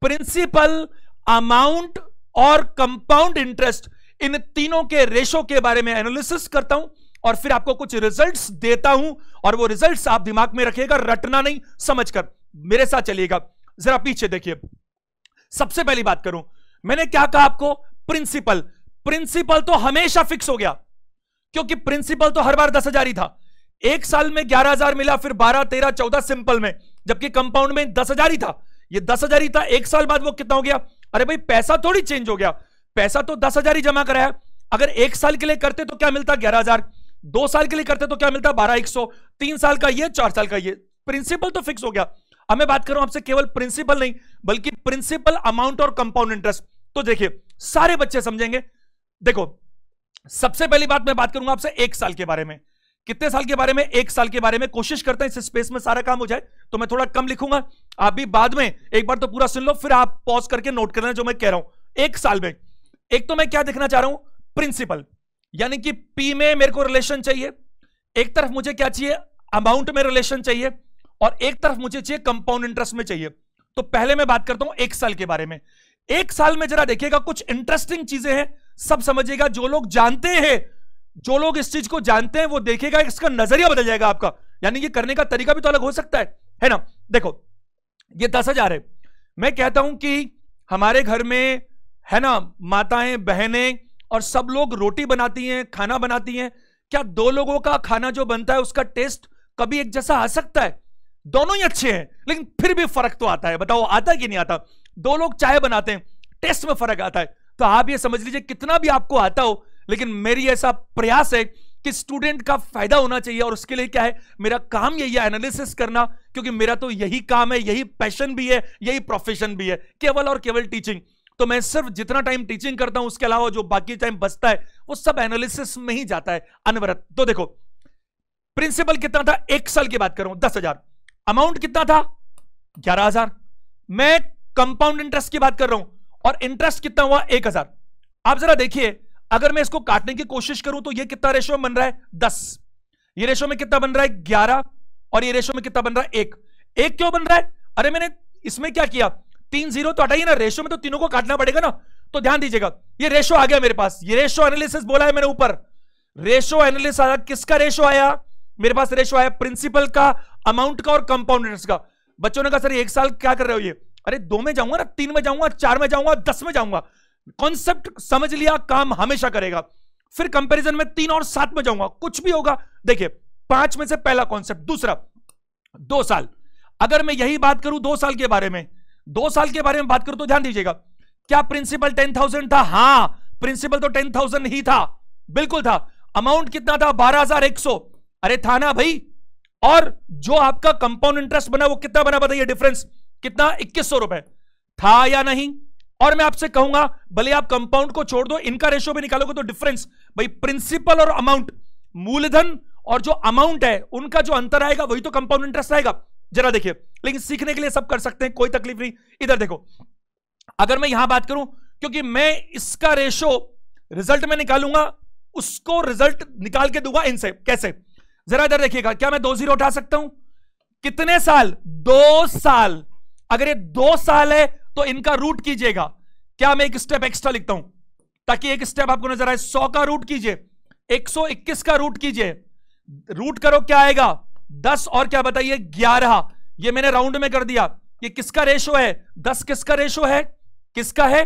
प्रिंसिपल अमाउंट और कंपाउंड इंटरेस्ट इन तीनों के रेशो के बारे में एनालिसिस करता हूं और फिर आपको कुछ रिजल्ट्स देता हूं और वो रिजल्ट्स आप दिमाग में रखिएगा रटना नहीं समझकर मेरे साथ चलिएगा जरा पीछे देखिए सबसे पहली बात करूं मैंने क्या कहा आपको प्रिंसिपल प्रिंसिपल तो हमेशा फिक्स हो गया क्योंकि प्रिंसिपल तो हर बार दस हजार ही था एक साल में ग्यारह हजार मिला फिर बारह तेरह चौदह सिंपल में जबकि कंपाउंड में दस हजार ही था ये दस हजार ही था एक साल बाद वो कितना हो गया अरे भाई पैसा थोड़ी चेंज हो गया पैसा तो दस हजार ही जमा कराया अगर एक साल के लिए करते तो क्या मिलता ग्यारह हजार दो साल के लिए करते तो क्या मिलता बारह एक सौ तीन साल का ये चार साल का ये प्रिंसिपल तो फिक्स हो गया अब मैं बात करूं आपसे केवल प्रिंसिपल नहीं बल्कि प्रिंसिपल अमाउंट और कंपाउंड इंटरेस्ट तो देखिए सारे बच्चे समझेंगे देखो सबसे पहली बात मैं बात करूंगा आपसे एक साल के बारे में कितने साल के बारे में एक साल के बारे में कोशिश करते हैं इस स्पेस में सारा काम हो जाए तो मैं थोड़ा कम लिखूंगा आप भी बाद में एक बार तो पूरा सुन लो फिर आप पॉज करके नोट करना जो मैं कह रहा हूं एक साल में एक तो मैं क्या देखना चाह रहा हूं प्रिंसिपल यानी कि पी में मेरे को रिलेशन चाहिए एक तरफ मुझे क्या चाहिए अमाउंट में रिलेशन चाहिए और एक तरफ मुझे चाहिए कंपाउंड इंटरेस्ट में चाहिए तो पहले मैं बात करता हूं एक साल के बारे में एक साल में जरा देखिएगा कुछ इंटरेस्टिंग चीजें हैं सब समझिएगा जो लोग जानते हैं जो लोग इस चीज को जानते हैं वो देखेगा इसका नजरिया बदल जाएगा आपका यानी ये करने का तरीका भी तो अलग हो सकता है है ना देखो ये दस हजार है मैं कहता हूं कि हमारे घर में है ना माताएं बहनें और सब लोग रोटी बनाती हैं खाना बनाती हैं क्या दो लोगों का खाना जो बनता है उसका टेस्ट कभी एक जैसा आ सकता है दोनों ही अच्छे हैं लेकिन फिर भी फर्क तो आता है बताओ आता कि नहीं आता दो लोग चाय बनाते हैं टेस्ट में फर्क आता है तो आप ये समझ लीजिए कितना भी आपको आता हो लेकिन मेरी ऐसा प्रयास है कि स्टूडेंट का फायदा होना चाहिए और उसके लिए क्या है मेरा काम यही है एनालिसिस करना क्योंकि मेरा तो यही काम है यही पैशन भी है यही प्रोफेशन भी है केवल और केवल टीचिंग तो मैं सिर्फ जितना टाइम टीचिंग करता हूं उसके अलावा जो बाकी टाइम बचता है वो सब एनालिसिस में ही जाता है अनवरत तो देखो प्रिंसिपल कितना था एक साल की बात करूं दस हजार अमाउंट कितना था ग्यारह हजार मैं कंपाउंड इंटरेस्ट की बात कर रहा हूं और इंटरेस्ट कितना हुआ एक हजार आप जरा देखिए अगर मैं इसको काटने की कोशिश करूं तो ये कितना रेशो में बन रहा है दस ये रेशो में कितना बन रहा है ग्यारह और ये रेशो में कितना बन रहा है एक एक क्यों बन रहा है अरे मैंने इसमें क्या किया तीन जीरो तो हटाइए ना रेशो में तो तीनों को काटना पड़ेगा ना तो ध्यान दीजिएगा ये रेशो आ गया मेरे पास ये रेशो एनालिसिस बोला है मैंने ऊपर रेशो एनालिसिस आया किसका रेशो आया मेरे पास रेशो आया प्रिंसिपल का अमाउंट का और कंपाउंड का बच्चों ने कहा सर एक साल क्या कर रहे हो ये अरे दो में जाऊंगा ना तीन में जाऊंगा चार में जाऊंगा दस में जाऊंगा कॉन्सेप्ट समझ लिया काम हमेशा करेगा फिर कंपैरिजन में तीन और सात में जाऊंगा कुछ भी होगा देखिए पांच में से पहला कॉन्सेप्ट दूसरा दो साल अगर मैं यही बात करूं दो साल के बारे में दो साल के बारे में बात करूं तो ध्यान दीजिएगा क्या प्रिंसिपल टेन थाउजेंड था हां प्रिंसिपल तो टेन थाउजेंड ही था बिल्कुल था अमाउंट कितना था बारह हजार एक सौ अरे था ना भाई और जो आपका कंपाउंड इंटरेस्ट बना वो कितना बना बताइए डिफरेंस कितना इक्कीस सौ रुपए था या नहीं और मैं आपसे कहूंगा भले आप कंपाउंड को छोड़ दो इनका रेशियो भी निकालोगे तो डिफरेंस भाई प्रिंसिपल और अमाउंट मूलधन और जो अमाउंट है उनका जो अंतर आएगा वही तो कंपाउंड इंटरेस्ट आएगा जरा देखिए लेकिन सीखने के लिए सब कर सकते हैं कोई तकलीफ नहीं इधर देखो अगर मैं यहां बात करूं क्योंकि मैं इसका रेशो रिजल्ट में निकालूंगा उसको रिजल्ट निकाल के दूंगा इनसे कैसे जरा इधर देखिएगा क्या मैं दो जीरो उठा सकता हूं कितने साल दो साल अगर ये दो साल है तो इनका रूट कीजिएगा क्या मैं एक स्टेप एक्स्ट्रा लिखता हूं ताकि एक स्टेप आपको नजर आए सौ का रूट कीजिए 121 का रूट कीजिए रूट करो क्या आएगा दस और क्या बताइए ग्यारह ये मैंने राउंड में कर दिया ये किसका रेशो है दस किसका रेशो है किसका है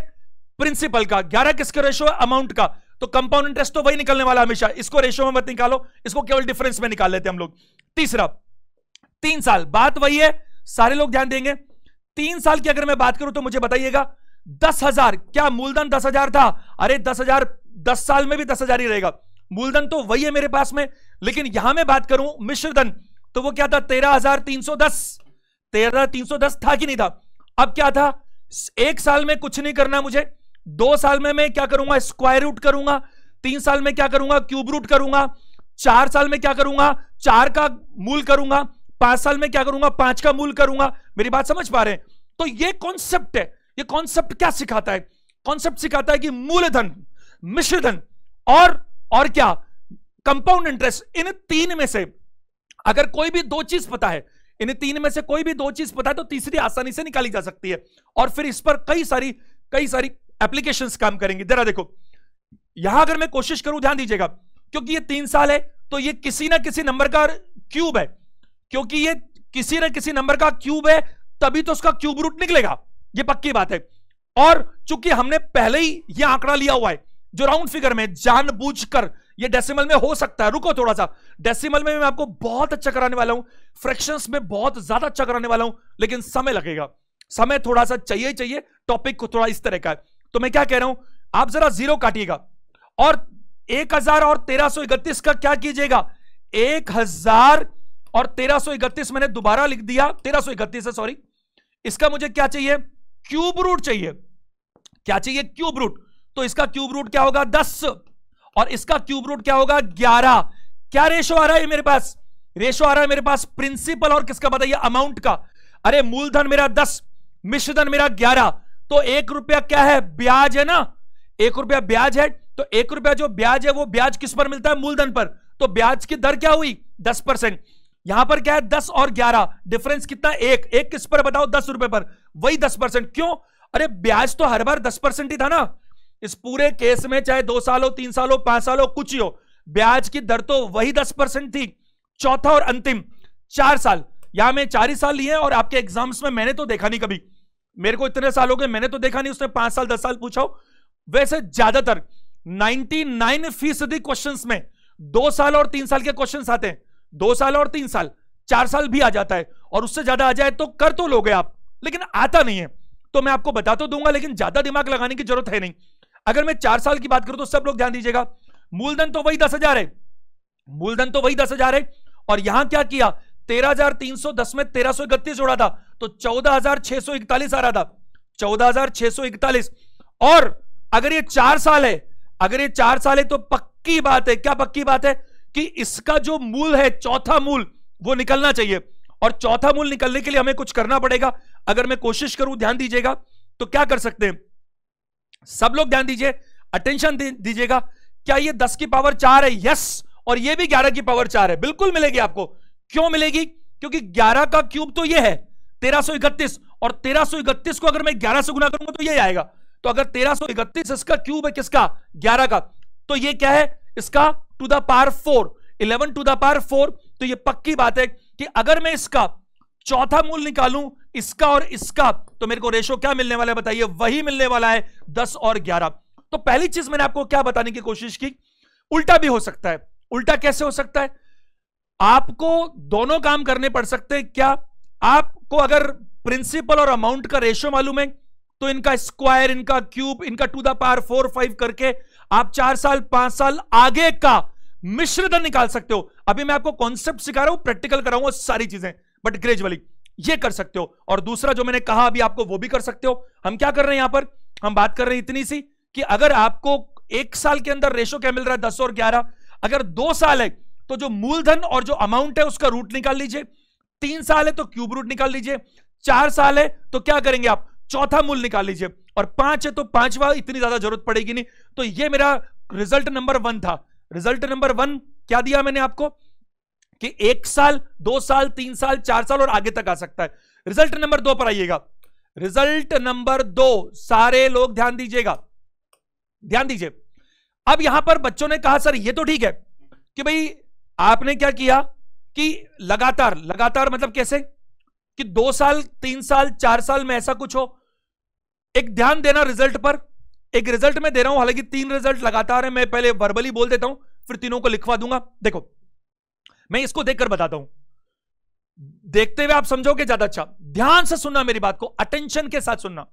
प्रिंसिपल का ग्यारह किसका रेशो है अमाउंट का तो कंपाउंड इंटरेस्ट तो वही निकलने वाला हमेशा इसको रेशो में मत निकालो इसको केवल डिफरेंस में निकाल लेते हम लोग तीसरा तीन साल बात वही है सारे लोग ध्यान देंगे तीन साल की अगर मैं बात करूं तो मुझे बताइएगा दस हजार क्या मूलधन दस हजार था अरे दस हजार दस साल में भी दस हजार ही रहेगा मूलधन तो वही है मेरे पास में लेकिन यहां मैं बात करूं मिश्रधन तो वो क्या था तेरह हजार तीन सौ दस तेरह तीन सौ दस था कि नहीं था अब क्या था एक साल में कुछ नहीं करना मुझे दो साल में मैं क्या करूंगा स्क्वायर रूट करूंगा तीन साल में क्या करूंगा क्यूब रूट करूंगा चार साल में क्या करूंगा चार का मूल करूंगा पांच साल में क्या करूंगा पांच का मूल करूंगा मेरी बात समझ पा रहे हैं तो ये कॉन्सेप्ट है ये कॉन्सेप्ट क्या सिखाता है कॉन्सेप्ट सिखाता है कि मूलधन मिश्र धन और और क्या कंपाउंड इंटरेस्ट इन तीन में से अगर कोई भी दो चीज पता है इन तीन में से कोई भी दो चीज पता है तो तीसरी आसानी से निकाली जा सकती है और फिर इस पर कई सारी कई सारी एप्लीकेशन काम करेंगे जरा देखो यहां अगर मैं कोशिश करूं ध्यान दीजिएगा क्योंकि ये तीन साल है तो ये किसी ना किसी नंबर का क्यूब है क्योंकि ये किसी न किसी नंबर का क्यूब है तभी तो उसका क्यूब रूट निकलेगा ये पक्की बात है और चूंकि हमने पहले ही ये आंकड़ा लिया हुआ है जो राउंड फिगर में जानबूझकर ये डेसिमल में हो सकता है रुको थोड़ा सा डेसिमल में मैं आपको बहुत अच्छा कराने वाला हूं फ्रैक्शन में बहुत ज्यादा अच्छा कराने वाला हूं लेकिन समय लगेगा समय थोड़ा सा चाहिए चाहिए टॉपिक को थोड़ा इस तरह का है तो मैं क्या कह रहा हूं आप जरा जीरो काटिएगा और एक हजार और तेरह सौ इकतीस का क्या कीजिएगा एक हजार और तेरह मैंने दोबारा लिख दिया तेरह है सॉरी इसका मुझे क्या चाहिए क्यूब रूट चाहिए क्या चाहिए क्यूब रूट तो इसका क्यूब रूट क्या होगा दस और इसका क्यूब रूट क्या होगा ग्यारह क्या रेशो आ रहा है मेरे पास रेशो आ रहा है मेरे पास प्रिंसिपल और किसका बताइए अमाउंट का अरे मूलधन मेरा दस मिश्रधन मेरा ग्यारह तो एक रुपया क्या है ब्याज है ना एक रुपया ब्याज है तो एक रुपया जो ब्याज है वो ब्याज किस पर मिलता है मूलधन पर तो ब्याज की दर क्या हुई दस परसेंट यहां पर क्या है दस और ग्यारह डिफरेंस कितना एक एक किस पर बताओ दस रुपए पर वही दस परसेंट क्यों अरे ब्याज तो हर बार दस परसेंट ही था ना इस पूरे केस में चाहे दो साल हो तीन साल हो पांच साल हो कुछ ही हो ब्याज की दर तो वही दस परसेंट थी चौथा और अंतिम चार साल यहां मैं चार ही साल लिए और आपके एग्जाम्स में मैंने तो देखा नहीं कभी मेरे को इतने साल हो गए मैंने तो देखा नहीं उसने पांच साल दस साल पूछा हो वैसे ज्यादातर नाइनटी फीसदी क्वेश्चन में दो साल और तीन साल के क्वेश्चन आते हैं दो साल और तीन साल चार साल भी आ जाता है और उससे ज्यादा आ जाए तो कर तो लोगे आप लेकिन आता नहीं है तो मैं आपको बता तो दूंगा लेकिन ज्यादा दिमाग लगाने की जरूरत है नहीं अगर मैं चार साल की बात करूं तो सब लोग ध्यान दीजिएगा मूलधन तो वही दस हजार है मूलधन तो वही दस हजार है और यहां क्या किया तेरह हजार तीन सौ दस में तेरह सौ इकतीस जोड़ा था तो चौदह हजार छह सौ इकतालीस आ रहा था चौदह हजार छह सौ इकतालीस और अगर ये चार साल है अगर ये चार साल है तो पक्की बात है क्या पक्की बात है कि इसका जो मूल है चौथा मूल वो निकलना चाहिए और चौथा मूल निकलने के लिए हमें कुछ करना पड़ेगा अगर मैं कोशिश करूं ध्यान दीजिएगा तो क्या कर सकते हैं सब लोग ध्यान दीजिए अटेंशन दीजिएगा क्या ये दस की पावर चार है यस और ये भी ग्यारह की पावर चार है बिल्कुल मिलेगी आपको क्यों मिलेगी क्योंकि ग्यारह का क्यूब तो ये है तेरह इकतीस और तेरह इकतीस को अगर मैं ग्यारह से गुना करूंगा तो ये आएगा तो अगर तेरह इकतीस इसका क्यूब है किसका ग्यारह का तो ये क्या है इसका to the power four eleven to the power four तो ये पक्की बात है कि अगर मैं इसका चौथा मूल निकालूं इसका और इसका तो मेरे को रेशो क्या मिलने वाला है बताइए वही मिलने वाला है दस और ग्यारह तो पहली चीज मैंने आपको क्या बताने की कोशिश की उल्टा भी हो सकता है उल्टा कैसे हो सकता है आपको दोनों काम करने पड़ सकते हैं क्या आपको अगर प्रिंसिपल और अमाउंट का रेशो मालूम है तो इनका स्क्वायर इनका क्यूब इनका to the power four five करके आप चार साल पांच साल आगे का मिश्र धन निकाल सकते हो अभी मैं आपको कॉन्सेप्ट सिखा रहा हूं प्रैक्टिकल कराऊंगा सारी चीजें बट ग्रेजुअली ये कर सकते हो और दूसरा जो मैंने कहा अभी आपको वो भी कर सकते हो हम क्या कर रहे हैं यहां पर हम बात कर रहे हैं इतनी सी कि अगर आपको एक साल के अंदर रेशो क्या मिल रहा है दस और ग्यारह अगर दो साल है तो जो मूलधन और जो अमाउंट है उसका रूट निकाल लीजिए तीन साल है तो क्यूब रूट निकाल लीजिए चार साल है तो क्या करेंगे आप चौथा मूल निकाल लीजिए और पांच है तो पांचवा इतनी ज्यादा जरूरत पड़ेगी नहीं तो ये मेरा रिजल्ट नंबर वन था रिजल्ट नंबर वन क्या दिया मैंने आपको कि एक साल दो साल तीन साल चार साल और आगे तक आ सकता है रिजल्ट नंबर दो पर आइएगा रिजल्ट नंबर दो सारे लोग ध्यान दीजिएगा ध्यान दीजिए अब यहां पर बच्चों ने कहा सर ये तो ठीक है कि भाई आपने क्या किया कि लगातार लगातार मतलब कैसे कि दो साल तीन साल चार साल में ऐसा कुछ हो एक ध्यान देना रिजल्ट पर एक रिजल्ट में दे रहा हूं हालांकि तीन रिजल्ट लगातार है मैं पहले वर्बली बोल देता हूं फिर तीनों को लिखवा दूंगा देखो मैं इसको देखकर बताता हूं देखते हुए आप समझोगे ज्यादा अच्छा ध्यान से सुनना मेरी बात को अटेंशन के साथ सुनना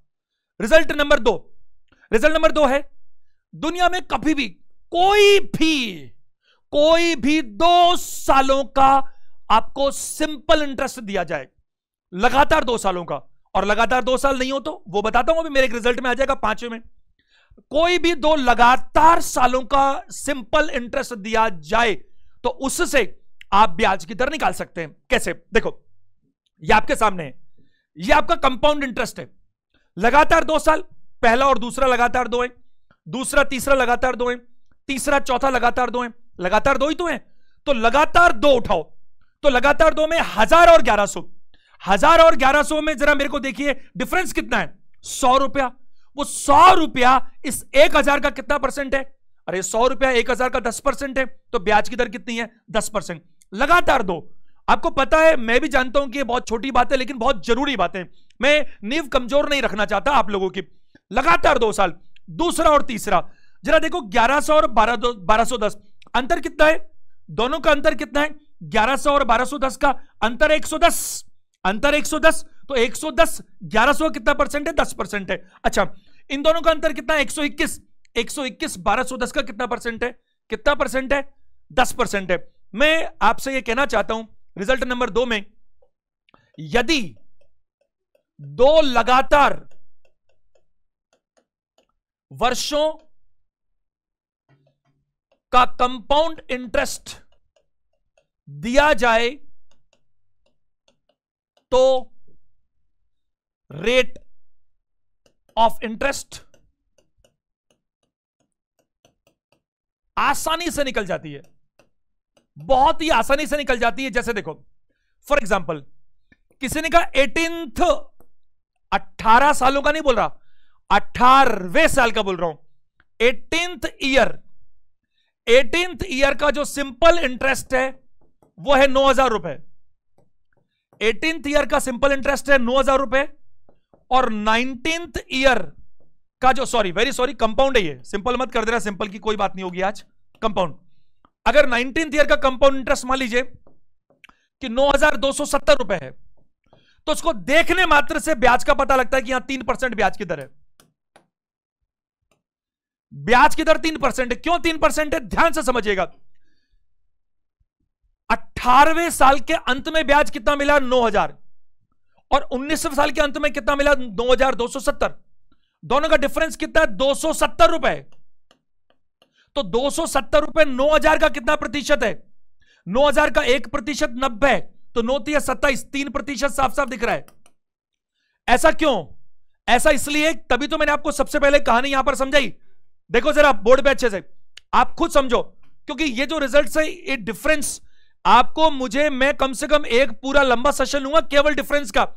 रिजल्ट नंबर दो रिजल्ट नंबर दो है दुनिया में कभी भी कोई भी कोई भी दो सालों का आपको सिंपल इंटरेस्ट दिया जाए लगातार दो सालों का और लगातार दो साल नहीं हो तो वो बताता हूं अभी मेरे रिजल्ट में आ जाएगा पांचवे में कोई भी दो लगातार सालों का सिंपल इंटरेस्ट दिया जाए तो उससे आप ब्याज की दर निकाल सकते हैं कैसे देखो ये आपके सामने है ये आपका कंपाउंड इंटरेस्ट है लगातार दो साल पहला और दूसरा लगातार दो है दूसरा तीसरा लगातार दो है तीसरा चौथा लगातार दो है लगातार दो ही तो है तो लगातार दो उठाओ तो लगातार दो में हजार और ग्यारह सौ हजार और ग्यारह सौ में जरा मेरे को देखिए डिफरेंस कितना है सौ रुपया वो सौ रुपया इस एक हजार का कितना परसेंट है अरे सौ रुपया एक हजार का दस परसेंट है तो ब्याज की दर कितनी है दस परसेंट लगातार दो आपको पता है मैं भी जानता हूं कि ये बहुत छोटी बात है लेकिन बहुत जरूरी बात है मैं नींव कमजोर नहीं रखना चाहता आप लोगों की लगातार दो साल दूसरा और तीसरा जरा देखो ग्यारह सौ और बारह दो बारह दस अंतर कितना है दोनों का अंतर कितना है ग्यारह सौ और बारह दस का अंतर एक सौ दस अंतर 110 तो 110 1100 कितना परसेंट है 10 परसेंट है अच्छा इन दोनों का अंतर कितना 121 121 1210 का कितना परसेंट है कितना परसेंट है 10 परसेंट है मैं आपसे यह कहना चाहता हूं रिजल्ट नंबर दो में यदि दो लगातार वर्षों का कंपाउंड इंटरेस्ट दिया जाए तो रेट ऑफ इंटरेस्ट आसानी से निकल जाती है बहुत ही आसानी से निकल जाती है जैसे देखो फॉर एग्जाम्पल किसी ने कहा एटींथ अट्ठारह सालों का नहीं बोल रहा अठारहवें साल का बोल रहा हूं एटींथ ईयर एटींथ ईयर का जो सिंपल इंटरेस्ट है वो है नौ हजार रुपए एटींथ ईयर का सिंपल इंटरेस्ट है नौ हजार रुपए और नाइनटींथ ईयर का जो सॉरी वेरी सॉरी कंपाउंड है ये सिंपल मत कर देना सिंपल की कोई बात नहीं होगी आज कंपाउंड अगर नाइनटींथ ईयर का कंपाउंड इंटरेस्ट मान लीजिए कि नौ हजार दो सौ सत्तर रुपए है तो उसको देखने मात्र से ब्याज का पता लगता है कि यहां तीन परसेंट ब्याज की दर है ब्याज की दर तीन परसेंट है क्यों तीन परसेंट है ध्यान से समझिएगा अट्ठारहवें साल के अंत में ब्याज कितना मिला नौ हजार और उन्नीसवें साल के अंत में कितना मिला नौ हजार दो सौ सत्तर दोनों का डिफरेंस कितना दो सौ सत्तर रुपए तो दो सौ सत्तर रुपए नौ हजार का कितना प्रतिशत है नौ हजार का एक प्रतिशत नब्बे तो नौ तीस सत्ताईस तीन प्रतिशत साफ साफ दिख रहा है ऐसा क्यों ऐसा इसलिए तभी तो मैंने आपको सबसे पहले कहानी यहां पर समझाई देखो जरा बोर्ड पे अच्छे से आप खुद समझो क्योंकि ये जो रिजल्ट है ये डिफरेंस आपको मुझे मैं कम से कम एक पूरा लंबा सेशन लूंगा केवल डिफरेंस का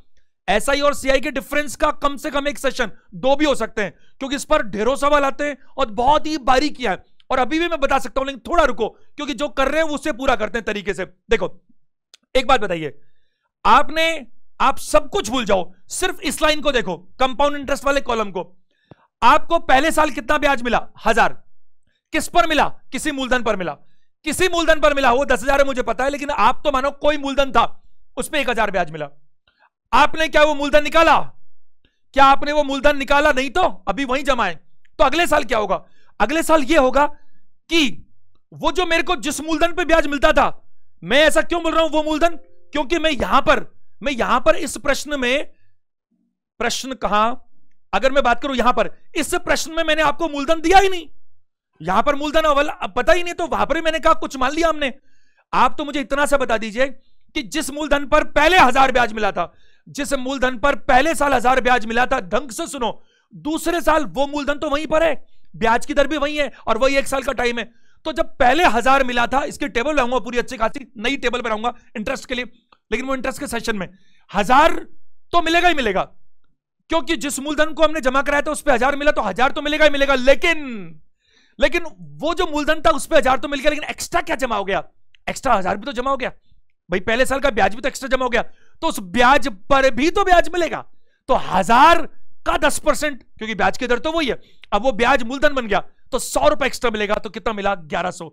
एसआई और सीआई के डिफरेंस का कम से कम एक सेशन दो भी हो सकते हैं क्योंकि इस पर ढेरों सवाल आते हैं और बहुत ही बारीक है और अभी भी मैं बता सकता हूं लेकिन थोड़ा रुको क्योंकि जो कर रहे हैं उसे पूरा करते हैं तरीके से देखो एक बात बताइए आपने आप सब कुछ भूल जाओ सिर्फ इस लाइन को देखो कंपाउंड इंटरेस्ट वाले कॉलम को आपको पहले साल कितना ब्याज मिला हजार किस पर मिला किसी मूलधन पर मिला किसी मूलधन पर मिला वो दस हजार मुझे पता है लेकिन आप तो मानो कोई मूलधन था उस पर एक हजार ब्याज मिला आपने क्या वो मूलधन निकाला क्या आपने वो मूलधन निकाला नहीं तो अभी वही जमाए तो अगले साल क्या होगा अगले साल ये होगा कि वो जो मेरे को जिस मूलधन पे ब्याज मिलता था मैं ऐसा क्यों बोल रहा हूं वो मूलधन क्योंकि मैं यहां पर मैं यहां पर इस प्रश्न में प्रश्न कहा अगर मैं बात करूं यहां पर इस प्रश्न में मैंने आपको मूलधन दिया ही नहीं यहां पर मूलधन अवल अब पता ही नहीं तो वहां पर मैंने कहा कुछ मान लिया हमने आप तो मुझे इतना सा बता दीजिए कि जिस मूलधन पर पहले हजार ब्याज मिला था जिस मूलधन पर पहले साल हजार ब्याज मिला था ढंग से सुनो दूसरे साल वो मूलधन तो वहीं पर है ब्याज की दर भी वही है और वही एक साल का टाइम है तो जब पहले हजार मिला था इसकी टेबल लाऊंगा पूरी अच्छी खासी नई टेबल पर रहूंगा इंटरेस्ट के लिए लेकिन वो इंटरेस्ट के सेशन में हजार तो मिलेगा ही मिलेगा क्योंकि जिस मूलधन को हमने जमा कराया था उस पर हजार मिला तो हजार तो मिलेगा ही मिलेगा लेकिन लेकिन वो जो मूलधन था उस पर हजार तो मिल गया लेकिन एक्स्ट्रा क्या जमा हो गया एक्स्ट्रा हजार भी तो जमा हो गया भाई पहले साल का ब्याज भी तो एक्स्ट्रा जमा हो गया तो उस ब्याज पर भी तो ब्याज मिलेगा तो हजार का दस परसेंट क्योंकि ब्याज की दर तो वही है अब वो ब्याज मूलधन बन गया तो सौ रुपए एक्स्ट्रा मिलेगा तो कितना मिला ग्यारह सौ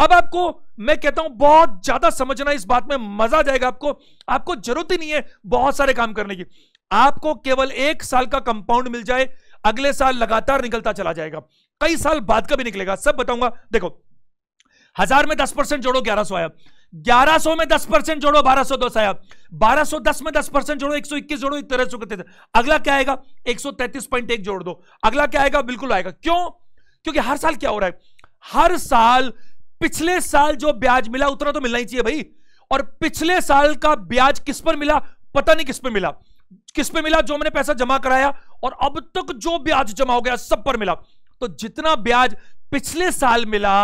अब आपको मैं कहता हूं बहुत ज्यादा समझना इस बात में मजा आ जाएगा आपको आपको जरूरत ही नहीं है बहुत सारे काम करने की आपको केवल एक साल का कंपाउंड मिल जाए अगले साल लगातार निकलता चला जाएगा कई साल बाद का भी निकलेगा सब बताऊंगा देखो हजार में दस परसेंट जोड़ो ग्यारह सौ आया ग्यारह सौ में दस परसेंट जोड़ो बारह सौ दस आया बारह सौ दस में दस परसेंट जोड़ो एक सौ इक्कीस जोड़ो तेरह सौ इकतीस अगला क्या आएगा एक सौ तैतीस पॉइंट एक जोड़ दो अगला क्या आएगा बिल्कुल आएगा क्यों क्योंकि हर साल क्या हो रहा है हर साल पिछले साल जो ब्याज मिला उतना तो मिलना ही चाहिए भाई और पिछले साल का ब्याज किस पर मिला पता नहीं किस पर मिला किस पे मिला जो मैंने पैसा जमा कराया और अब तक जो ब्याज जमा हो गया सब पर मिला तो जितना ब्याज पिछले साल मिला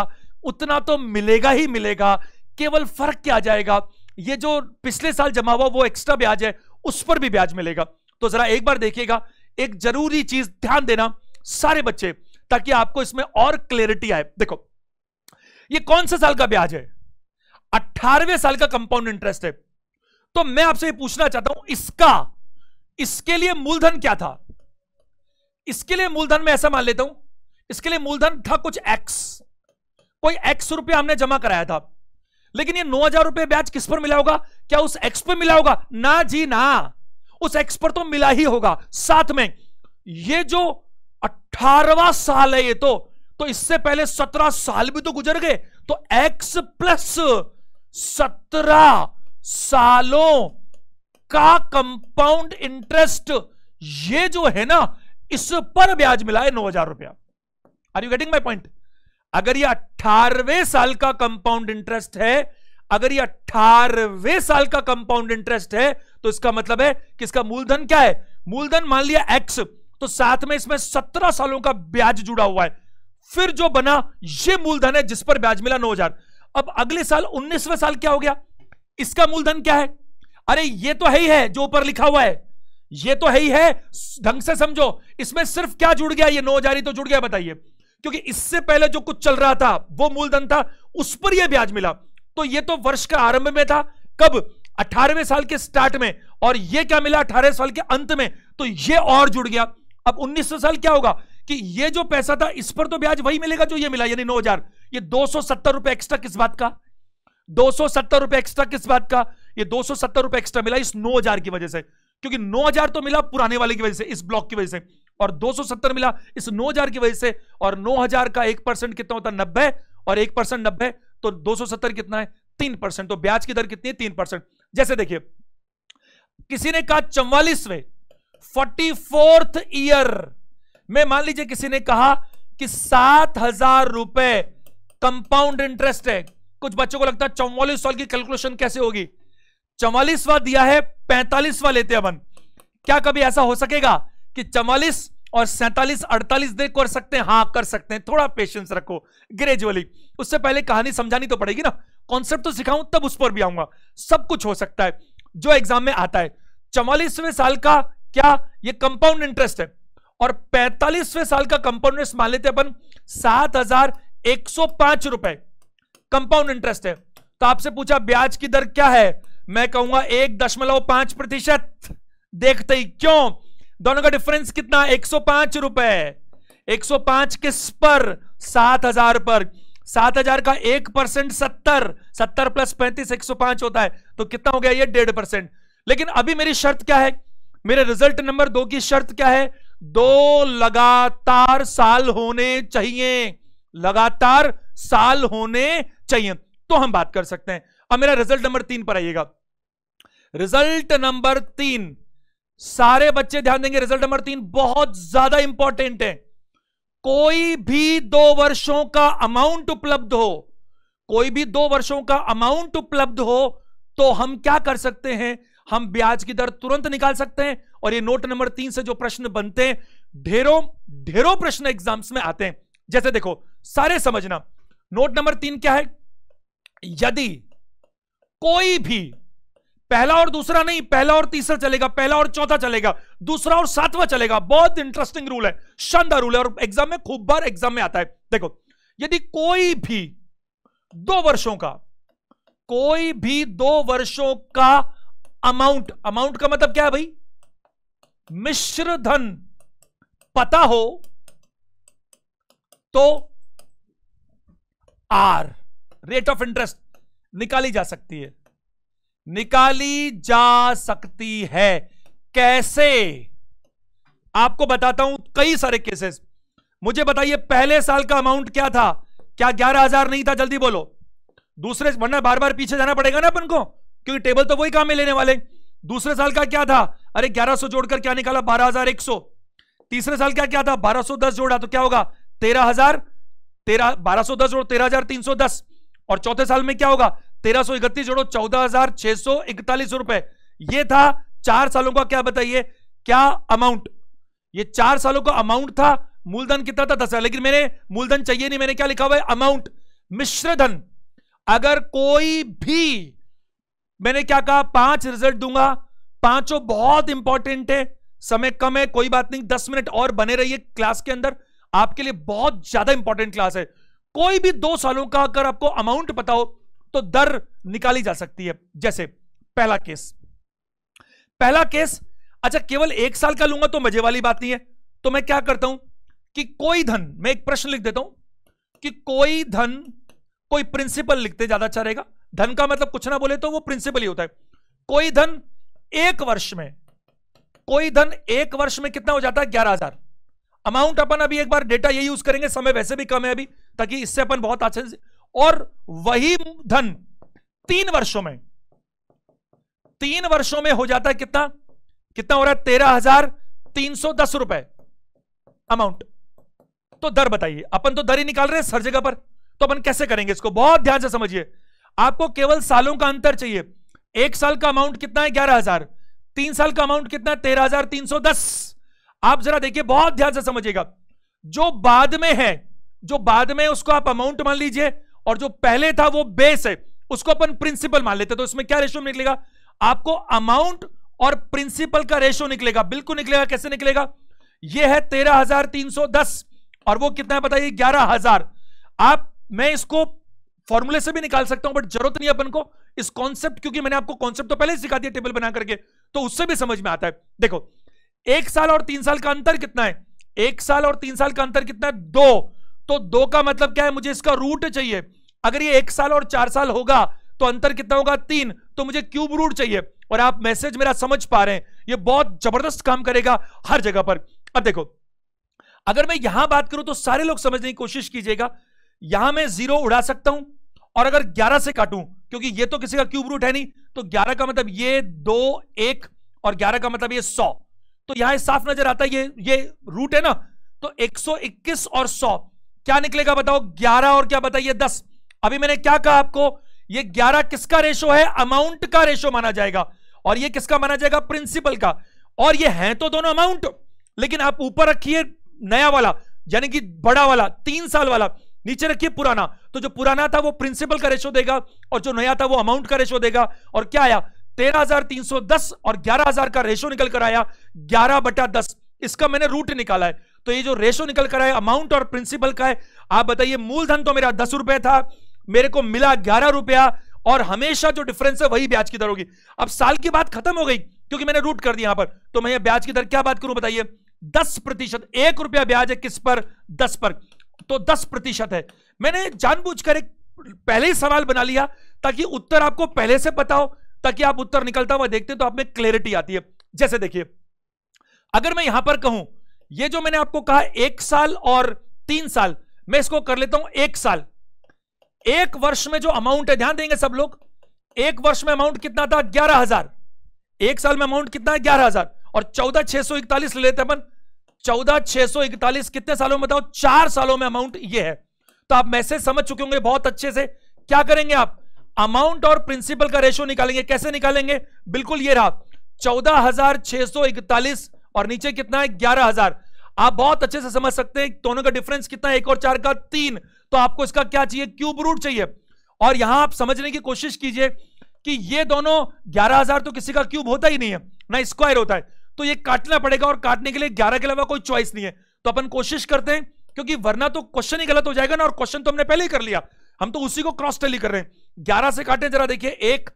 उतना तो मिलेगा ही मिलेगा केवल फर्क क्या जाएगा ये जो पिछले साल जमा हुआ वो एक्स्ट्रा ब्याज है उस पर भी ब्याज मिलेगा तो जरा एक बार देखिएगा एक जरूरी चीज ध्यान देना सारे बच्चे ताकि आपको इसमें और क्लियरिटी आए देखो ये कौन से साल का ब्याज है अठारहवें साल का कंपाउंड इंटरेस्ट है तो मैं आपसे ये पूछना चाहता हूं इसका इसके लिए मूलधन क्या था इसके लिए मूलधन में ऐसा मान लेता हूं इसके लिए मूलधन था कुछ एक्स कोई एक्स रुपये हमने जमा कराया था लेकिन ये नौ हजार रुपये ब्याज किस पर मिला होगा क्या उस एक्स पर मिला होगा ना जी ना उस एक्स पर तो मिला ही होगा साथ में ये जो अठारवा साल है ये तो तो इससे पहले सत्रह साल भी तो गुजर गए तो एक्स प्लस सत्रह सालों का कंपाउंड इंटरेस्ट ये जो है ना इस पर ब्याज मिला है नौ हजार रुपया are you getting my point अगर ये अट्ठारहवें साल का कंपाउंड इंटरेस्ट है अगर ये अट्ठारहवें साल का कंपाउंड इंटरेस्ट है तो इसका मतलब है कि इसका मूलधन क्या है मूलधन मान लिया एक्स तो साथ में इसमें सत्रह सालों का ब्याज जुड़ा हुआ है फिर जो बना ये मूलधन है जिस पर ब्याज मिला नौ हजार अब अगले साल उन्नीसवें साल क्या हो गया इसका मूलधन क्या है अरे ये तो है ही है जो ऊपर लिखा हुआ है ये तो है ही है ढंग से समझो इसमें सिर्फ क्या जुड़ गया ये नौ हजार ही तो जुड़ गया बताइए क्योंकि इससे पहले जो कुछ चल रहा था वो मूलधन था उस पर यह ब्याज मिला तो यह तो वर्ष का आरंभ में था कब अठारहवें साल के स्टार्ट में और यह क्या मिला अठारह साल के अंत में तो यह और जुड़ गया अब उन्नीस साल क्या होगा कि ये जो पैसा था इस पर तो ब्याज वही मिलेगा जो ये मिला यानी नौ हजार ये दो सौ सत्तर रुपए एक्स्ट्रा किस बात का दो सौ सत्तर रुपए एक्स्ट्रा किस बात का ये दो सौ सत्तर रुपए एक्स्ट्रा मिला इस नौ हजार की वजह से क्योंकि नौ हजार तो मिला पुराने वाले की वजह से इस ब्लॉक की वजह से और 270 मिला इस 9000 की वजह से और 9000 का एक परसेंट कितना होता है नब्बे और एक परसेंट नब्बे तो 270 कितना है तीन परसेंट तो ब्याज की दर कितनी है तीन परसेंट जैसे देखिए किसी ने कहा चौवालीसवे फोर्टी फोर्थ ईयर में मान लीजिए किसी ने कहा कि सात हजार रुपए कंपाउंड इंटरेस्ट है कुछ बच्चों को लगता है चौवालीस साल की कैलकुलेशन कैसे होगी चौवालीसवा दिया है पैंतालीसवा लेते हैं अपन क्या कभी ऐसा हो सकेगा कि चवालीस और सैतालीस अड़तालीस देख कर सकते हैं हाँ कर सकते हैं थोड़ा पेशेंस रखो ग्रेजुअली उससे पहले कहानी समझानी तो पड़ेगी ना कॉन्सेप्ट तो सिखाऊं तब उस पर भी आऊंगा सब कुछ हो सकता है जो एग्जाम में आता है चवालीसवें साल का क्या ये कंपाउंड इंटरेस्ट है और पैंतालीसवें साल का कंपाउंड इंटरेस्ट मान लेते अपन सात हजार एक सौ पांच रुपए कंपाउंड इंटरेस्ट है तो आपसे पूछा ब्याज की दर क्या है मैं कहूंगा एक दशमलव पांच प्रतिशत देखते ही क्यों दोनों का डिफरेंस कितना एक सौ पांच रुपए एक सौ पांच किस पर सात हजार पर सात हजार का एक परसेंट सत्तर सत्तर प्लस पैंतीस एक सौ पांच होता है तो कितना हो गया ये डेढ़ परसेंट लेकिन अभी मेरी शर्त क्या है मेरे रिजल्ट नंबर दो की शर्त क्या है दो लगातार साल होने चाहिए लगातार साल होने चाहिए तो हम बात कर सकते हैं अब मेरा रिजल्ट नंबर तीन पर आइएगा रिजल्ट नंबर तीन सारे बच्चे ध्यान देंगे रिजल्ट नंबर तीन बहुत ज्यादा इंपॉर्टेंट है कोई भी दो वर्षों का अमाउंट उपलब्ध हो कोई भी दो वर्षों का अमाउंट उपलब्ध हो तो हम क्या कर सकते हैं हम ब्याज की दर तुरंत निकाल सकते हैं और ये नोट नंबर तीन से जो प्रश्न बनते हैं ढेरों ढेरों प्रश्न एग्जाम्स में आते हैं जैसे देखो सारे समझना नोट नंबर तीन क्या है यदि कोई भी पहला और दूसरा नहीं पहला और तीसरा चलेगा पहला और चौथा चलेगा दूसरा और सातवां चलेगा बहुत इंटरेस्टिंग रूल है शानदार रूल है और एग्जाम में खूब बार एग्जाम में आता है देखो यदि कोई भी दो वर्षों का कोई भी दो वर्षों का अमाउंट अमाउंट का मतलब क्या है भाई मिश्र धन पता हो तो आर रेट ऑफ इंटरेस्ट निकाली जा सकती है निकाली जा सकती है कैसे आपको बताता हूं कई सारे केसेस मुझे बताइए पहले साल का अमाउंट क्या था क्या ग्यारह हजार नहीं था जल्दी बोलो दूसरे वरना बार बार पीछे जाना पड़ेगा ना अपन को क्योंकि टेबल तो वही काम में लेने वाले दूसरे साल का क्या था अरे ग्यारह सौ जोड़कर क्या निकाला बारह हजार एक सौ तीसरे साल का क्या था बारह दस जोड़ा तो क्या होगा तेरह हजार तेरह बारह दस जोड़ दस और चौथे साल में क्या होगा तेरह सौ इकतीस जोड़ो चौदह हजार छह सौ इकतालीस रुपए यह था चार सालों का क्या बताइए क्या अमाउंट ये चार सालों का अमाउंट था मूलधन कितना था दस लेकिन मैंने मूलधन चाहिए नहीं मैंने क्या लिखा हुआ है अमाउंट मिश्र धन अगर कोई भी मैंने क्या कहा पांच रिजल्ट दूंगा पांचों बहुत इंपॉर्टेंट है समय कम है कोई बात नहीं दस मिनट और बने रहिए क्लास के अंदर आपके लिए बहुत ज्यादा इंपॉर्टेंट क्लास है कोई भी दो सालों का अगर आपको अमाउंट बताओ तो दर निकाली जा सकती है जैसे पहला केस पहला केस अच्छा केवल एक साल का लूंगा तो मजे वाली बात नहीं है तो मैं क्या करता हूं कि कोई धन मैं एक प्रश्न लिख देता हूं कि कोई धन कोई प्रिंसिपल लिखते ज्यादा अच्छा रहेगा धन का मतलब कुछ ना बोले तो वो प्रिंसिपल ही होता है कोई धन एक वर्ष में कोई धन एक वर्ष में कितना हो जाता है ग्यारह हजार अमाउंट अपन अभी एक बार डेटा ये यूज करेंगे समय वैसे भी कम है अभी ताकि इससे अपन बहुत अच्छे से और वही धन तीन वर्षों में तीन वर्षों में हो जाता है कितना कितना हो रहा है तेरह हजार तीन सौ दस रुपए अमाउंट तो दर बताइए अपन तो दर ही निकाल रहे हैं हर जगह पर तो अपन कैसे करेंगे इसको बहुत ध्यान से समझिए आपको केवल सालों का अंतर चाहिए एक साल का अमाउंट कितना है ग्यारह हजार तीन साल का अमाउंट कितना है तेरह हजार तीन सौ दस आप जरा देखिए बहुत ध्यान से समझिएगा जो बाद में है जो बाद में उसको आप अमाउंट मान लीजिए और जो पहले था वो बेस है उसको अपन प्रिंसिपल मान लेते तो इसमें क्या रेशियो निकलेगा आपको अमाउंट और प्रिंसिपल का रेशियो निकलेगा बिल्कुल निकलेगा कैसे निकलेगा ये है तेरह हजार तीन सौ दस और वो कितना है बताइए ग्यारह हजार आप मैं इसको फॉर्मूले से भी निकाल सकता हूं बट जरूरत नहीं अपन को इस कॉन्सेप्ट क्योंकि मैंने आपको कॉन्सेप्ट तो पहले सिखा दिया टेबल बना करके तो उससे भी समझ में आता है देखो एक साल और तीन साल का अंतर कितना है एक साल और तीन साल का अंतर कितना है दो तो दो का मतलब क्या है मुझे इसका रूट चाहिए अगर ये एक साल और चार साल होगा तो अंतर कितना होगा तीन तो मुझे क्यूब रूट चाहिए और आप मैसेज मेरा समझ पा रहे हैं ये बहुत जबरदस्त काम करेगा हर जगह पर अब देखो अगर मैं यहां बात करूं तो सारे लोग समझने की कोशिश कीजिएगा यहां मैं जीरो उड़ा सकता हूं और अगर 11 से काटूं क्योंकि ये तो किसी का क्यूब रूट है नहीं तो 11 का मतलब ये दो एक और 11 का मतलब ये 100 तो यहां साफ नजर आता है ये ये रूट है ना तो 121 और 100 क्या निकलेगा बताओ 11 और क्या बताइए अभी मैंने क्या कहा आपको ये 11 किसका रेशो है अमाउंट का रेशो माना जाएगा और ये किसका माना जाएगा प्रिंसिपल का और ये है तो दोनों अमाउंट लेकिन आप ऊपर रखिए नया वाला यानी कि बड़ा वाला तीन साल वाला नीचे रखिए पुराना तो जो पुराना था वो प्रिंसिपल का रेशो देगा और जो नया था वो अमाउंट का रेशो देगा और क्या आया दस और हजार का रेशो निकल कर आया ग्यारह बटा दस इसका मैंने रूट निकाला है तो ये जो रेशो निकल कर आया अमाउंट और प्रिंसिपल का है आप बताइए मूलधन तो मेरा दस रुपए था मेरे को मिला ग्यारह रुपया और हमेशा जो डिफरेंस है वही ब्याज की दर होगी अब साल की बात खत्म हो गई क्योंकि मैंने रूट कर दिया यहां पर तो मैं ब्याज की दर क्या बात करूं बताइए दस प्रतिशत एक रुपया ब्याज है किस पर दस पर तो दस प्रतिशत है मैंने जानबूझकर एक पहले ही सवाल बना लिया ताकि उत्तर आपको पहले से पता हो ताकि आप उत्तर निकलता हुआ देखते तो आप में क्लियरिटी आती है जैसे देखिए अगर मैं यहां पर कहूं ये जो मैंने आपको कहा एक साल और तीन साल मैं इसको कर लेता हूं एक साल एक वर्ष में जो अमाउंट है ध्यान देंगे सब लोग एक वर्ष में अमाउंट कितना था ग्यारह हजार एक साल में अमाउंट कितना है ग्यारह हजार और चौदह छह सौ इकतालीस ले लेते अपन चौदह छह सौ इकतालीस कितने सालों में बताओ चार सालों में अमाउंट ये है तो आप मैसेज समझ चुके होंगे बहुत अच्छे से क्या करेंगे आप अमाउंट और प्रिंसिपल का रेशियो निकालेंगे कैसे निकालेंगे बिल्कुल ये रहा चौदह हजार छह सौ इकतालीस और नीचे कितना है ग्यारह हजार आप बहुत अच्छे से समझ सकते हैं दोनों का डिफरेंस कितना है एक और चार का तीन तो आपको इसका क्या चाहिए क्यूब रूट चाहिए और यहां आप समझने की कोशिश कीजिए कि ये दोनों ग्यारह हजार तो किसी का क्यूब होता ही नहीं है ना स्क्वायर होता है तो ये काटना पड़ेगा और काटने के लिए ग्यारह के अलावा कोई चॉइस नहीं है तो अपन कोशिश करते हैं क्योंकि वरना तो क्वेश्चन ही गलत हो जाएगा ना और क्वेश्चन तो हमने पहले ही कर लिया हम तो उसी को क्रॉस टेली कर रहे हैं ग्यारह से काटे जरा देखिए एक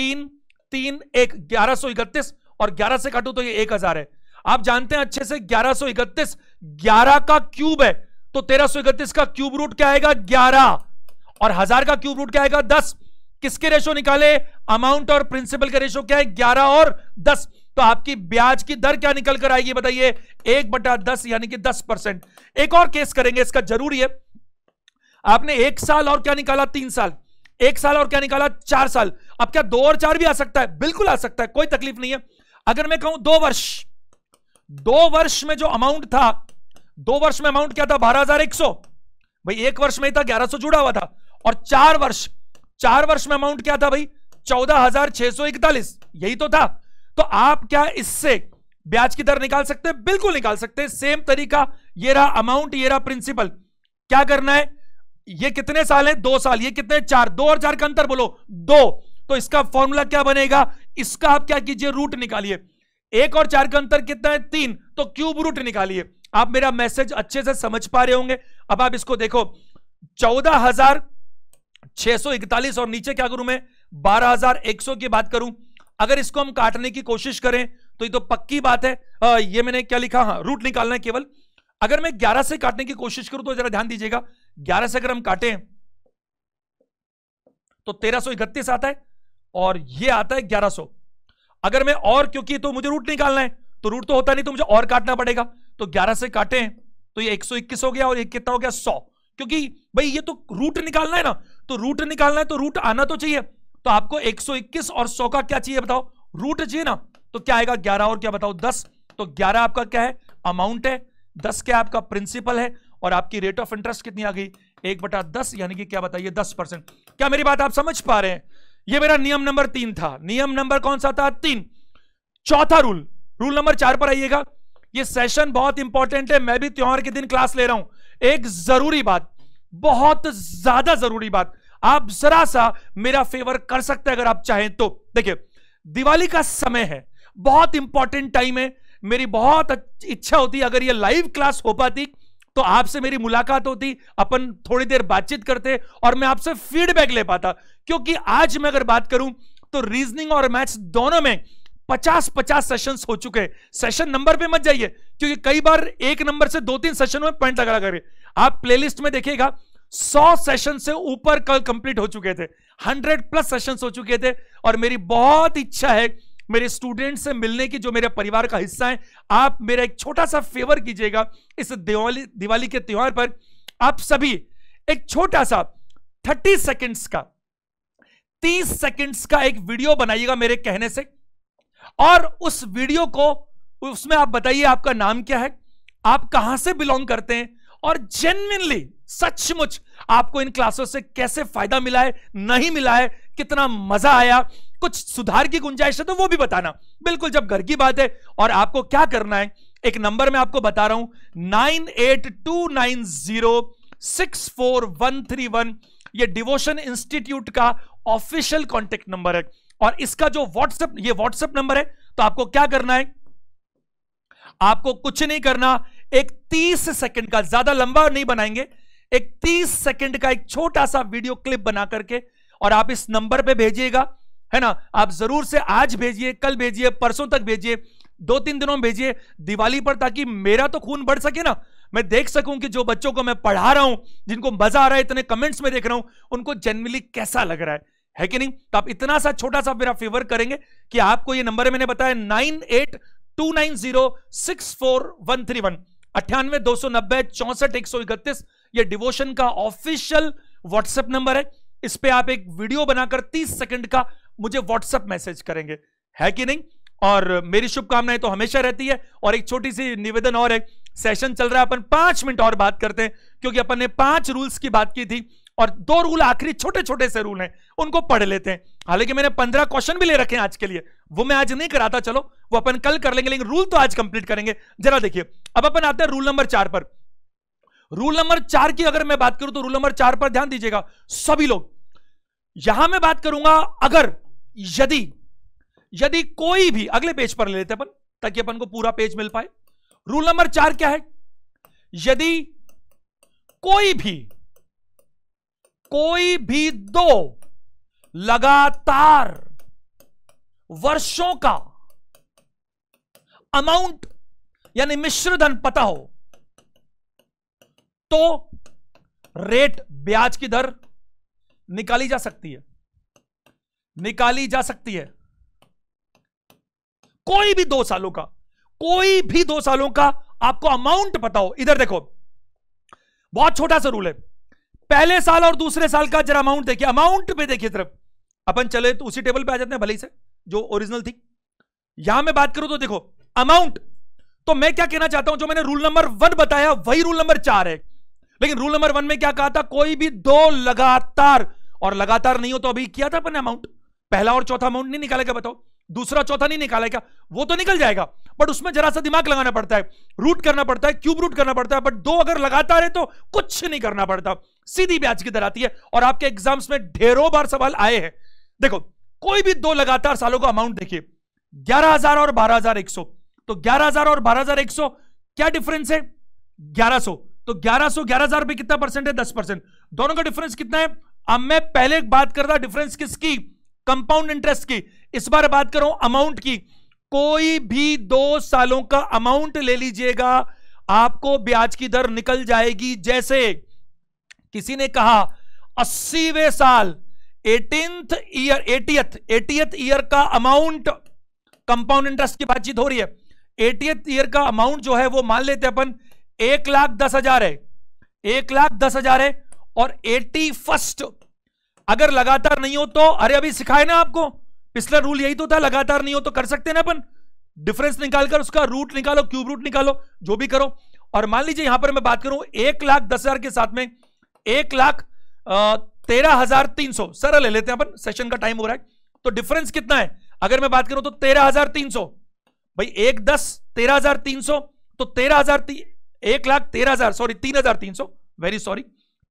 तीन तीन एक ग्यारह सौ इकतीस और ग्यारह से काटो तो ये एक हजार है आप जानते हैं अच्छे से ग्यारह सौ इकतीस ग्यारह का क्यूब है तो तेरह सौ इकतीस का क्यूब रूट क्या आएगा ग्यारह और हजार का क्यूब रूट क्या आएगा दस किसके रेशो निकाले अमाउंट और प्रिंसिपल के रेशो क्या है ग्यारह और दस तो आपकी ब्याज की दर क्या निकल कर आएगी बताइए एक बटा दस यानी कि दस परसेंट एक और केस करेंगे इसका जरूरी है आपने एक साल और क्या निकाला तीन साल एक साल और क्या निकाला चार साल अब क्या दो और चार भी आ सकता है बिल्कुल आ सकता है कोई तकलीफ नहीं है अगर मैं कहूं दो वर्ष दो वर्ष में जो अमाउंट था दो वर्ष में अमाउंट क्या था बारह हजार एक सौ भाई एक वर्ष में ही था ग्यारह सौ जुड़ा हुआ था और चार वर्ष चार वर्ष में अमाउंट क्या था भाई चौदह हजार छह सौ इकतालीस यही तो था तो आप क्या इससे ब्याज की दर निकाल सकते हैं बिल्कुल निकाल सकते हैं सेम तरीका ये रहा अमाउंट ये रहा प्रिंसिपल क्या करना है ये कितने साल है दो साल ये कितने चार दो और चार का अंतर बोलो दो तो इसका फॉर्मूला क्या बनेगा इसका आप क्या कीजिए रूट निकालिए एक और चार का अंतर कितना है तीन तो क्यूब रूट निकालिए आप मेरा मैसेज अच्छे से समझ पा रहे होंगे अब आप इसको देखो चौदह हजार छह सौ इकतालीस और नीचे क्या करूं मैं बारह हजार एक सौ की बात करूं अगर इसको हम काटने की कोशिश करें तो ये तो पक्की बात है आ, ये मैंने क्या लिखा हाँ रूट निकालना है केवल अगर मैं 11 से काटने की कोशिश करूं तो जरा ध्यान दीजिएगा 11 से अगर हम काटें तो तेरह आता है और ये आता है 1100 अगर मैं और क्योंकि तो मुझे रूट निकालना है तो रूट तो होता नहीं तो मुझे और काटना पड़ेगा तो 11 से काटे तो ये 121 हो गया और एक कितना हो गया 100 क्योंकि भाई ये तो रूट निकालना है ना तो रूट निकालना है तो रूट आना तो चाहिए तो आपको 121 और 100 का क्या चाहिए बताओ रूट चाहिए ना तो क्या आएगा ग्यारह और क्या बताओ दस तो ग्यारह आपका क्या है अमाउंट है दस क्या आपका प्रिंसिपल है और आपकी रेट ऑफ इंटरेस्ट कितनी आ गई एक बटा दस यानी कि क्या बताइए दस परसेंट क्या मेरी बात आप समझ पा रहे हैं ये मेरा नियम नंबर तीन था नियम नंबर कौन सा था तीन चौथा रूल रूल नंबर चार पर आइएगा ये सेशन बहुत इंपॉर्टेंट है मैं भी त्योहार के दिन क्लास ले रहा हूं एक जरूरी बात बहुत ज्यादा जरूरी बात आप जरा सा मेरा फेवर कर सकते हैं अगर आप चाहें तो देखिए दिवाली का समय है बहुत इंपॉर्टेंट टाइम है मेरी बहुत इच्छा होती अगर ये लाइव क्लास हो पाती तो आपसे मेरी मुलाकात होती अपन थोड़ी देर बातचीत करते और मैं आपसे फीडबैक ले पाता क्योंकि आज मैं अगर बात करूं तो रीजनिंग और मैथ्स दोनों में पचास पचास सेशन हो चुके हैं सेशन नंबर पे मत जाइए क्योंकि कई बार एक नंबर से दो तीन सेशन में पॉइंट लगा लगा आप प्लेलिस्ट में देखिएगा सौ सेशन से ऊपर कल कंप्लीट हो चुके थे हंड्रेड प्लस सेशन हो चुके थे और मेरी बहुत इच्छा है मेरे स्टूडेंट से मिलने की जो मेरे परिवार का हिस्सा है आप मेरा एक छोटा सा फेवर कीजिएगा इस दिवाली दिवाली के त्यौहार पर आप सभी एक छोटा सा थर्टी सेकेंड्स का तीस सेकेंड्स का एक वीडियो बनाइएगा मेरे कहने से और उस वीडियो को उसमें आप बताइए आपका नाम क्या है आप कहां से बिलोंग करते हैं और जेन्यनली सचमुच आपको इन क्लासों से कैसे फायदा मिला है नहीं मिला है कितना मजा आया कुछ सुधार की गुंजाइश है तो वो भी बताना बिल्कुल जब घर की बात है और आपको क्या करना है एक नंबर मैं आपको बता रहा हूं nine eight two nine zero six four one three one ये डिवोशन इंस्टीट्यूट का ऑफिशियल कॉन्टेक्ट नंबर है और इसका जो व्हाट्सएप ये व्हाट्सएप नंबर है तो आपको क्या करना है आपको कुछ नहीं करना एक 30 सेकंड का ज्यादा लंबा नहीं बनाएंगे एक 30 सेकंड का एक छोटा सा वीडियो क्लिप बना करके और आप इस नंबर पे भेजिएगा है ना आप जरूर से आज भेजिए कल भेजिए परसों तक भेजिए दो तीन दिनों में भेजिए दिवाली पर ताकि मेरा तो खून बढ़ सके ना मैं देख सकूं कि जो बच्चों को मैं पढ़ा रहा हूं जिनको मजा आ रहा है इतने कमेंट्स में देख रहा हूं उनको जनरली कैसा लग रहा है है कि नहीं तो आप इतना सा छोटा सा मेरा फेवर करेंगे कि आपको ये नंबर है मैंने बताया nine eight two nine zero six four one three one अट्ठानवे दो सौ नब्बे चौसठ एक सौ इकतीस ये डिवोशन का ऑफिशियल व्हाट्सएप नंबर है इस पर आप एक वीडियो बनाकर तीस सेकेंड का मुझे व्हाट्सएप मैसेज करेंगे है कि नहीं और मेरी शुभकामनाएं तो हमेशा रहती है और एक छोटी सी निवेदन और है सेशन चल रहा है अपन पांच मिनट और बात करते हैं क्योंकि अपन ने पांच रूल्स की बात की थी और दो रूल आखिरी छोटे छोटे से रूल हैं उनको पढ़ लेते हैं हालांकि मैंने पंद्रह क्वेश्चन भी ले रखे हैं आज के लिए वो मैं आज नहीं कराता चलो वो अपन कल कर लेंगे लेकिन रूल तो आज कंप्लीट करेंगे जरा देखिए अब अपन आते हैं रूल नंबर चार पर रूल नंबर चार की अगर मैं बात करूं तो रूल नंबर चार पर ध्यान दीजिएगा सभी लोग यहां मैं बात करूंगा अगर यदि यदि कोई भी अगले पेज पर ले लेते अपन ताकि अपन को पूरा पेज मिल पाए रूल नंबर चार क्या है यदि कोई भी कोई भी दो लगातार वर्षों का अमाउंट यानी मिश्र धन पता हो तो रेट ब्याज की दर निकाली जा सकती है निकाली जा सकती है कोई भी दो सालों का कोई भी दो सालों का आपको अमाउंट पता हो इधर देखो बहुत छोटा सा रूल है पहले साल और दूसरे साल का जरा अमाउंट देखिए अमाउंट पे देखिए तरफ अपन चले तो उसी टेबल पे आ जाते हैं भले ही से जो ओरिजिनल थी यहां मैं बात करूं तो देखो अमाउंट तो मैं क्या कहना चाहता हूं जो मैंने रूल नंबर वन बताया वही रूल नंबर चार है लेकिन रूल नंबर वन में क्या कहा था कोई भी दो लगातार और लगातार नहीं हो तो अभी किया था अपने अमाउंट पहला और चौथा अमाउंट नहीं निकालेगा बताओ दूसरा चौथा नहीं निकाला क्या वो तो निकल जाएगा बट उसमें जरा सा दिमाग लगाना पड़ता है रूट करना पड़ता है क्यूब रूट करना पड़ता है बट दो अगर लगातार है तो कुछ नहीं करना पड़ता सीधी ब्याज की दर आती है और आपके एग्जाम्स में ढेरों बार सवाल आए हैं देखो कोई भी दो लगातार सालों का अमाउंट देखिए ग्यारह हजार और बारह हजार एक सौ तो ग्यारह हजार और बारह हजार एक सौ क्या डिफरेंस है ग्यारह तो ग्यारह सौ ग्यारह हजार कितना परसेंट है दस परसेंट दोनों का डिफरेंस कितना है अब मैं पहले बात करता डिफरेंस किसकी कंपाउंड इंटरेस्ट की इस बार बात करो अमाउंट की कोई भी दो सालों का अमाउंट ले लीजिएगा आपको ब्याज की दर निकल जाएगी जैसे किसी ने कहा अस्सीवे साल एटींथ ईयर एटीएथ एटीएथ ईयर का अमाउंट कंपाउंड इंटरेस्ट की बातचीत हो रही है एटीएथ ईयर का अमाउंट जो है वो मान लेते हैं अपन एक लाख दस हजार है एक लाख दस हजार है और एटी फर्स्ट अगर लगातार नहीं हो तो अरे अभी सिखाए ना आपको पिछला रूल यही तो था लगातार नहीं हो तो कर सकते ना अपन डिफरेंस निकालकर उसका रूट निकालो क्यूब रूट निकालो जो भी करो और मान लीजिए यहां पर मैं बात करूं एक लाख दस हजार के साथ में एक लाख तेरह हजार तीन सौ सरल ले लेते हैं अपन सेशन का टाइम हो रहा है तो डिफरेंस कितना है अगर मैं बात करूं तो तेरह हजार तीन सौ भाई एक दस तेरह हजार तीन सौ तो तेरह हजार एक लाख तेरह हजार सॉरी तीन हजार तीन सौ वेरी सॉरी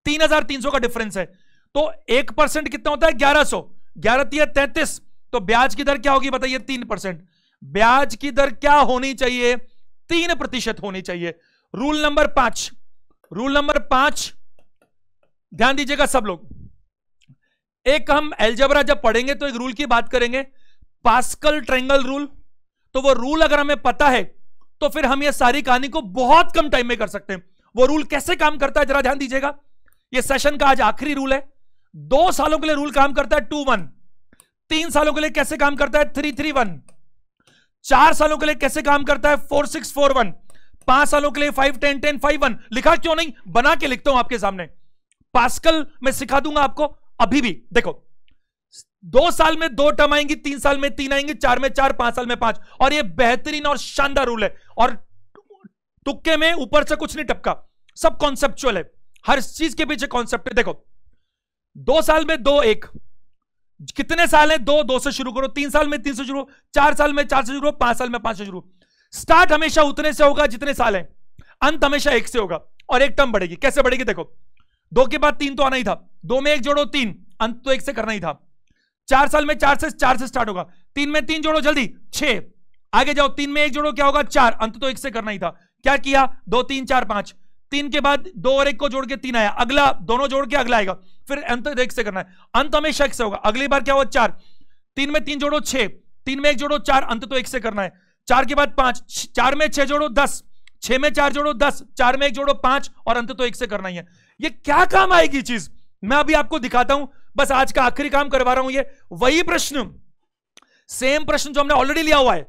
तीन हजार तीन सौ का डिफरेंस है तो एक परसेंट कितना होता है ग्यारह सौ ग्यारह तीन तैतीस तो ब्याज की दर क्या होगी बताइए तीन परसेंट ब्याज की दर क्या होनी चाहिए तीन प्रतिशत होनी चाहिए रूल नंबर पांच रूल नंबर पांच ध्यान दीजिएगा सब लोग एक हम एल्जबरा जब पढ़ेंगे तो एक रूल की बात करेंगे पास्कल ट्रेंगल रूल तो वो रूल अगर हमें पता है तो फिर हम ये सारी कहानी को बहुत कम टाइम में कर सकते हैं वो रूल कैसे काम करता है जरा ध्यान दीजिएगा ये सेशन का आज आखिरी रूल है दो सालों के लिए रूल काम करता है टू वन तीन सालों के लिए कैसे काम करता है थ्री थ्री वन चार सालों के लिए कैसे काम करता है फोर सिक्स फोर वन पांच सालों के लिए five ten ten five one लिखा क्यों नहीं बना के लिखता हूं आपके सामने पास्कल मैं सिखा दूंगा आपको अभी भी देखो दो साल में दो टर्म आएंगी तीन साल में तीन आएंगी चार में चार पांच साल में पांच और ये बेहतरीन और शानदार रूल है और तुक्के में ऊपर से कुछ नहीं टपका सब कॉन्सेप्चुअल है हर चीज के पीछे कॉन्सेप्ट है देखो दो साल में दो एक कितने साल है दो दो से शुरू करो तीन साल में तीन से शुरू चार साल में चार से शुरू पांच साल में पांच से शुरू स्टार्ट हमेशा उतने से होगा जितने साल है अंत हमेशा एक से होगा और एक टर्म बढ़ेगी कैसे बढ़ेगी देखो दो के बाद तीन तो आना ही था दो में एक जोड़ो तीन अंत तो एक से करना ही था चार साल में चार से चार से स्टार्ट होगा तीन में तीन जोड़ो जल्दी छह आगे जाओ तीन में एक जोड़ो क्या होगा चार अंत तो एक से करना ही था क्या किया दो तीन चार पांच तीन के बाद दो और एक को जोड़ के तीन आया अगला दोनों जोड़ के अगला आएगा फिर अंत एक से करना है अंत हमेशा एक से होगा अगली बार क्या हुआ चार तीन में तीन जोड़ो छह तीन में एक जोड़ो चार अंत तो एक से करना है चार के बाद पांच चार में छह जोड़ो दस छह में चार जोड़ो दस चार में एक जोड़ो पांच और अंत तो एक से करना ही है ये क्या काम आएगी चीज मैं अभी आपको दिखाता हूं बस आज का आखिरी काम करवा रहा हूं ये वही प्रश्न सेम प्रश्न जो हमने ऑलरेडी लिया हुआ है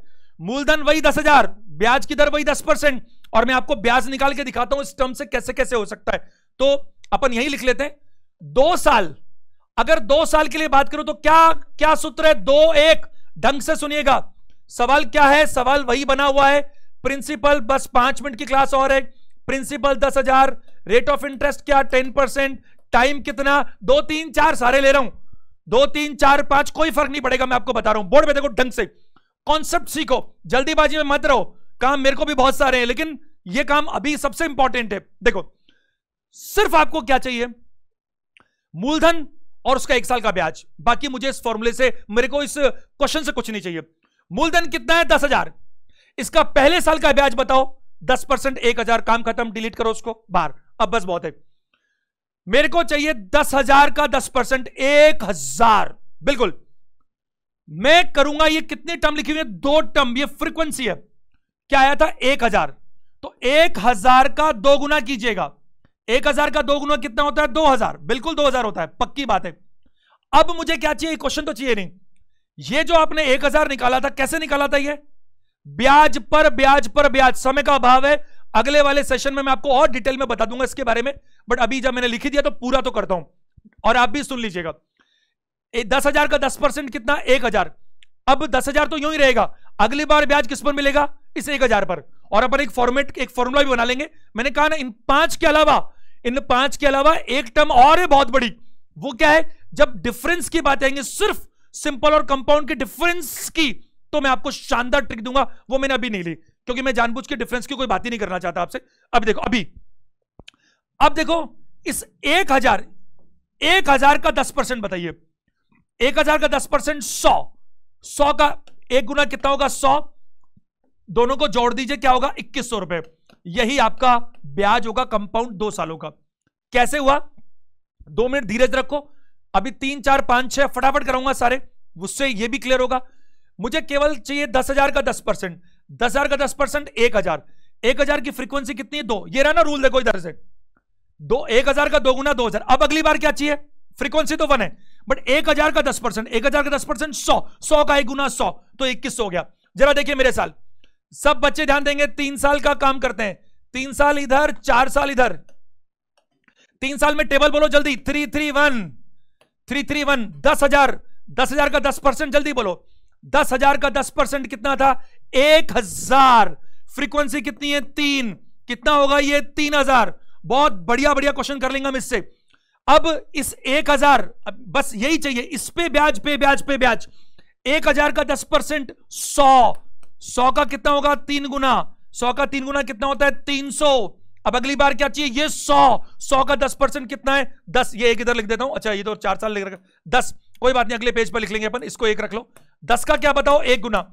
मूलधन वही दस हजार ब्याज की दर वही दस परसेंट और मैं आपको ब्याज निकाल के दिखाता हूं इस टर्म से कैसे कैसे हो सकता है तो अपन यही लिख लेते हैं दो साल अगर दो साल के लिए बात करूं तो क्या क्या सूत्र है दो एक ढंग से सुनिएगा सवाल क्या है सवाल वही बना हुआ है प्रिंसिपल बस पांच मिनट की क्लास और है प्रिंसिपल दस हजार रेट ऑफ इंटरेस्ट क्या टेन परसेंट टाइम कितना दो तीन चार सारे ले रहा हूं दो तीन चार पांच कोई फर्क नहीं पड़ेगा मैं आपको बता रहा हूं बोर्ड में देखो ढंग से कॉन्सेप्ट सीखो जल्दीबाजी में मत रहो काम मेरे को भी बहुत सारे हैं लेकिन यह काम अभी सबसे इंपॉर्टेंट है देखो सिर्फ आपको क्या चाहिए मूलधन और उसका एक साल का ब्याज बाकी मुझे इस फॉर्मूले से मेरे को इस क्वेश्चन से कुछ नहीं चाहिए मूलधन कितना है दस हजार इसका पहले साल का ब्याज बताओ दस परसेंट एक हजार काम खत्म डिलीट करो उसको बाहर अब बस बहुत है मेरे को चाहिए दस हजार का दस परसेंट एक हजार बिल्कुल मैं करूंगा ये कितनी टर्म लिखी हुई है दो टर्म ये फ्रीक्वेंसी है क्या आया था एक हजार तो एक हजार का दो गुना कीजिएगा एक हजार का दो गुना कितना होता है दो हजार बिल्कुल दो हजार होता है पक्की बात है अब मुझे क्या चाहिए क्वेश्चन तो चाहिए नहीं ये जो आपने एक हजार निकाला था कैसे निकाला था ये ब्याज पर ब्याज पर ब्याज समय का अभाव है अगले वाले सेशन में मैं आपको और डिटेल में बता दूंगा इसके बारे में बट अभी जब मैंने लिखी दिया तो पूरा तो करता हूं और आप भी सुन लीजिएगा दस हजार का दस परसेंट कितना एक हजार अब दस हजार तो यू ही रहेगा अगली बार ब्याज किस पर मिलेगा इस एक हजार पर और अपन एक फॉर्मेट एक फॉर्मूला भी बना लेंगे मैंने कहा ना इन पांच के अलावा इन पांच के अलावा एक टर्म और है बहुत बड़ी वो क्या है जब डिफरेंस की बात आएंगे सिर्फ सिंपल और कंपाउंड के डिफरेंस की तो मैं आपको शानदार ट्रिक दूंगा वो मैंने अभी नहीं ली क्योंकि मैं जानबूझ के डिफरेंस की कोई बात ही नहीं करना चाहता आपसे अब देखो अभी अब देखो इस एक हजार एक हजार का दस परसेंट बताइए एक हजार का दस परसेंट सौ सौ का एक गुना कितना होगा सौ दोनों को जोड़ दीजिए क्या होगा इक्कीस सौ रुपए यही आपका ब्याज होगा कंपाउंड दो सालों का कैसे हुआ दो मिनट धीरज रखो अभी तीन चार पांच छह फटाफट करूंगा सारे उससे यह भी क्लियर होगा मुझे केवल चाहिए दस हजार का दस परसेंट दस हजार का दस परसेंट एक हजार एक हजार की फ्रीक्वेंसी कितनी है दो ये रहा ना रूल देखो इधर से दो एक हजार का दो गुना दो हजार अब अगली बार क्या चाहिए फ्रीक्वेंसी तो वन है बट एक हजार का दस परसेंट एक हजार का दस परसेंट सौ सौ का एक गुना सौ तो इक्कीस हो गया जरा देखिए मेरे साल सब बच्चे ध्यान देंगे तीन साल का काम करते हैं तीन साल इधर चार साल इधर तीन साल में टेबल बोलो जल्दी three three one three three one दस हजार दस हजार का दस परसेंट जल्दी बोलो दस हजार का दस परसेंट कितना था एक हजार फ्रीक्वेंसी कितनी है तीन कितना होगा ये तीन हजार बहुत बढ़िया बढ़िया क्वेश्चन कर लेंगे हम इससे अब इस एक हजार बस यही चाहिए इस पे ब्याज पे ब्याज पे ब्याज एक हजार का दस परसेंट सौ सौ का कितना होगा तीन गुना सौ का तीन गुना कितना होता है तीन सौ अब अगली बार क्या चाहिए ये सौ सौ का दस परसेंट कितना है दस ये एक इधर लिख देता हूं अच्छा ये तो चार साल लिख रखा दस कोई बात नहीं अगले पेज पर लिख लेंगे अपन इसको एक रख लो दस का क्या बताओ एक गुना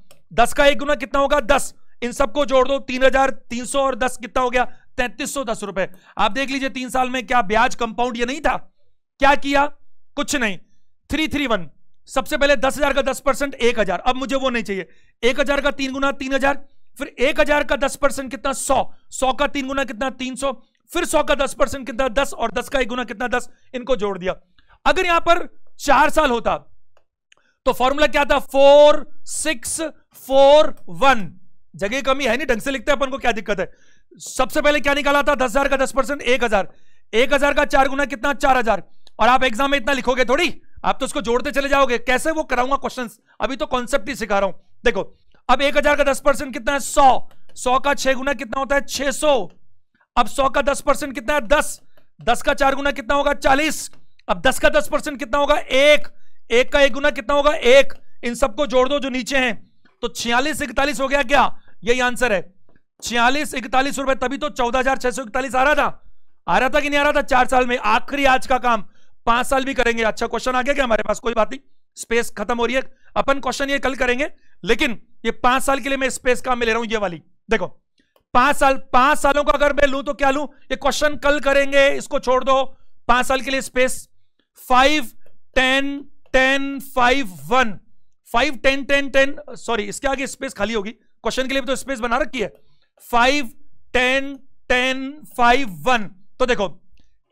दस का एक गुना कितना होगा दस इन सबको जोड़ दो तीन हजार तीन सौ और दस कितना हो गया तैतीस सौ दस रुपए आप देख लीजिए तीन साल में क्या ब्याज कंपाउंड ये नहीं था क्या किया कुछ नहीं थ्री थ्री वन सबसे पहले दस हजार का दस परसेंट एक हजार अब मुझे वो नहीं चाहिए एक हजार का तीन गुना तीन हजार फिर एक हजार का दस परसेंट कितना सौ सौ का तीन गुना कितना तीन सौ फिर सौ का दस परसेंट कितना दस और दस का एक गुना कितना दस इनको जोड़ दिया अगर यहां पर चार साल होता तो फॉर्मूला क्या था फोर सिक्स फोर वन जगह कमी है नहीं ढंग से लिखते हैं अपन को क्या दिक्कत है सबसे पहले क्या निकाला था दस हजार का दस परसेंट एक हजार एक हजार का चार गुना कितना चार हजार और आप एग्जाम में इतना लिखोगे थोड़ी आप तो उसको जोड़ते चले जाओगे कैसे वो कराऊंगा क्वेश्चन अभी तो कॉन्सेप्ट ही सिखा रहा हूं देखो अब एक हजार का दस परसेंट कितना है सौ सौ का छह गुना कितना होता है छह सौ अब सौ का दस परसेंट कितना है दस दस का चार गुना कितना होगा चालीस अब दस का दस परसेंट कितना होगा एक एक का एक गुना कितना होगा एक इन सबको जोड़ दो जो नीचे हैं तो छियालीस इकतालीस हो गया क्या यही आंसर है छियालीस इकतालीस रुपए तभी तो चौदह हजार छह सौ इकतालीस आ रहा था आ रहा था कि नहीं आ रहा था चार साल में आखिरी आज का काम पांच साल भी करेंगे अच्छा क्वेश्चन आ गया क्या हमारे पास कोई बात नहीं स्पेस खत्म हो रही है अपन क्वेश्चन ये कल करेंगे लेकिन ये पांच साल के लिए मैं स्पेस काम में ले रहा हूं ये वाली देखो पांच साल पांच सालों का अगर मैं लू तो क्या लू ये क्वेश्चन कल करेंगे इसको छोड़ दो पांच साल के लिए space five ten ten five one five ten ten ten sorry इसके आगे स्पेस खाली होगी क्वेश्चन के लिए भी तो स्पेस बना रखी है five ten ten five one तो देखो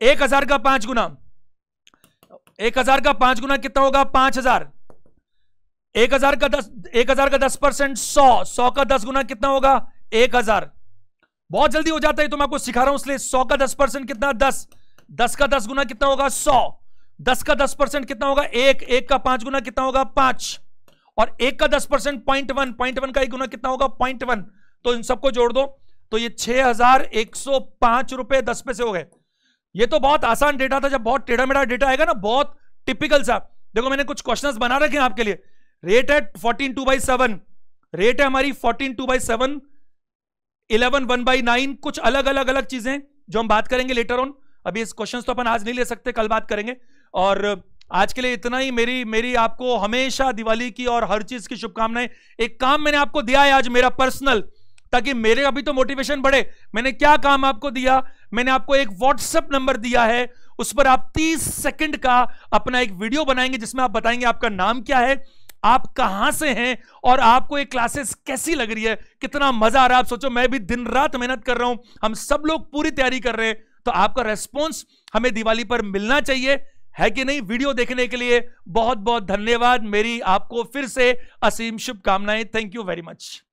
एक हजार का पांच गुना एक हजार का पांच गुना कितना होगा पांच हजार एक हजार का दस एक हजार का दस परसेंट सौ सौ का दस गुना कितना होगा एक हजार बहुत जल्दी हो जाता है तो मैं आपको सिखा रहा हूं इसलिए सौ का दस परसेंट कितना दस दस का दस गुना कितना होगा सौ दस का दस परसेंट कितना होगा एक एक का पांच गुना कितना होगा पांच और एक का दस percent point one point one का एक गुना कितना होगा पॉइंट वन तो इन सबको जोड़ दो तो ये छह हजार एक सौ पांच रुपए दस पैसे हो गए ये तो बहुत आसान डेटा था जब बहुत टेढ़ा मेढ़ा डेटा आएगा ना बहुत टिपिकल सा देखो मैंने कुछ क्वेश्चन बना रखे हैं आपके लिए रेट है fourteen two by seven rate है हमारी fourteen two by seven eleven one by nine कुछ अलग अलग अलग चीजें जो हम बात करेंगे लेटर ऑन अभी इस क्वेश्चन तो अपन आज नहीं ले सकते कल बात करेंगे और आज के लिए इतना ही मेरी मेरी आपको हमेशा दिवाली की और हर चीज की शुभकामनाएं एक काम मैंने आपको दिया है आज मेरा पर्सनल ताकि मेरे अभी तो मोटिवेशन बढ़े मैंने क्या काम आपको दिया मैंने आपको एक व्हाट्सएप नंबर दिया है उस पर आप 30 सेकंड का अपना एक वीडियो बनाएंगे जिसमें आप बताएंगे आपका नाम क्या है आप कहां से हैं और आपको ये क्लासेस कैसी लग रही है कितना मजा आ रहा है आप सोचो मैं भी दिन रात मेहनत कर रहा हूं हम सब लोग पूरी तैयारी कर रहे हैं तो आपका रेस्पॉन्स हमें दिवाली पर मिलना चाहिए है कि नहीं वीडियो देखने के लिए बहुत बहुत धन्यवाद मेरी आपको फिर से असीम शुभकामनाएं थैंक यू वेरी मच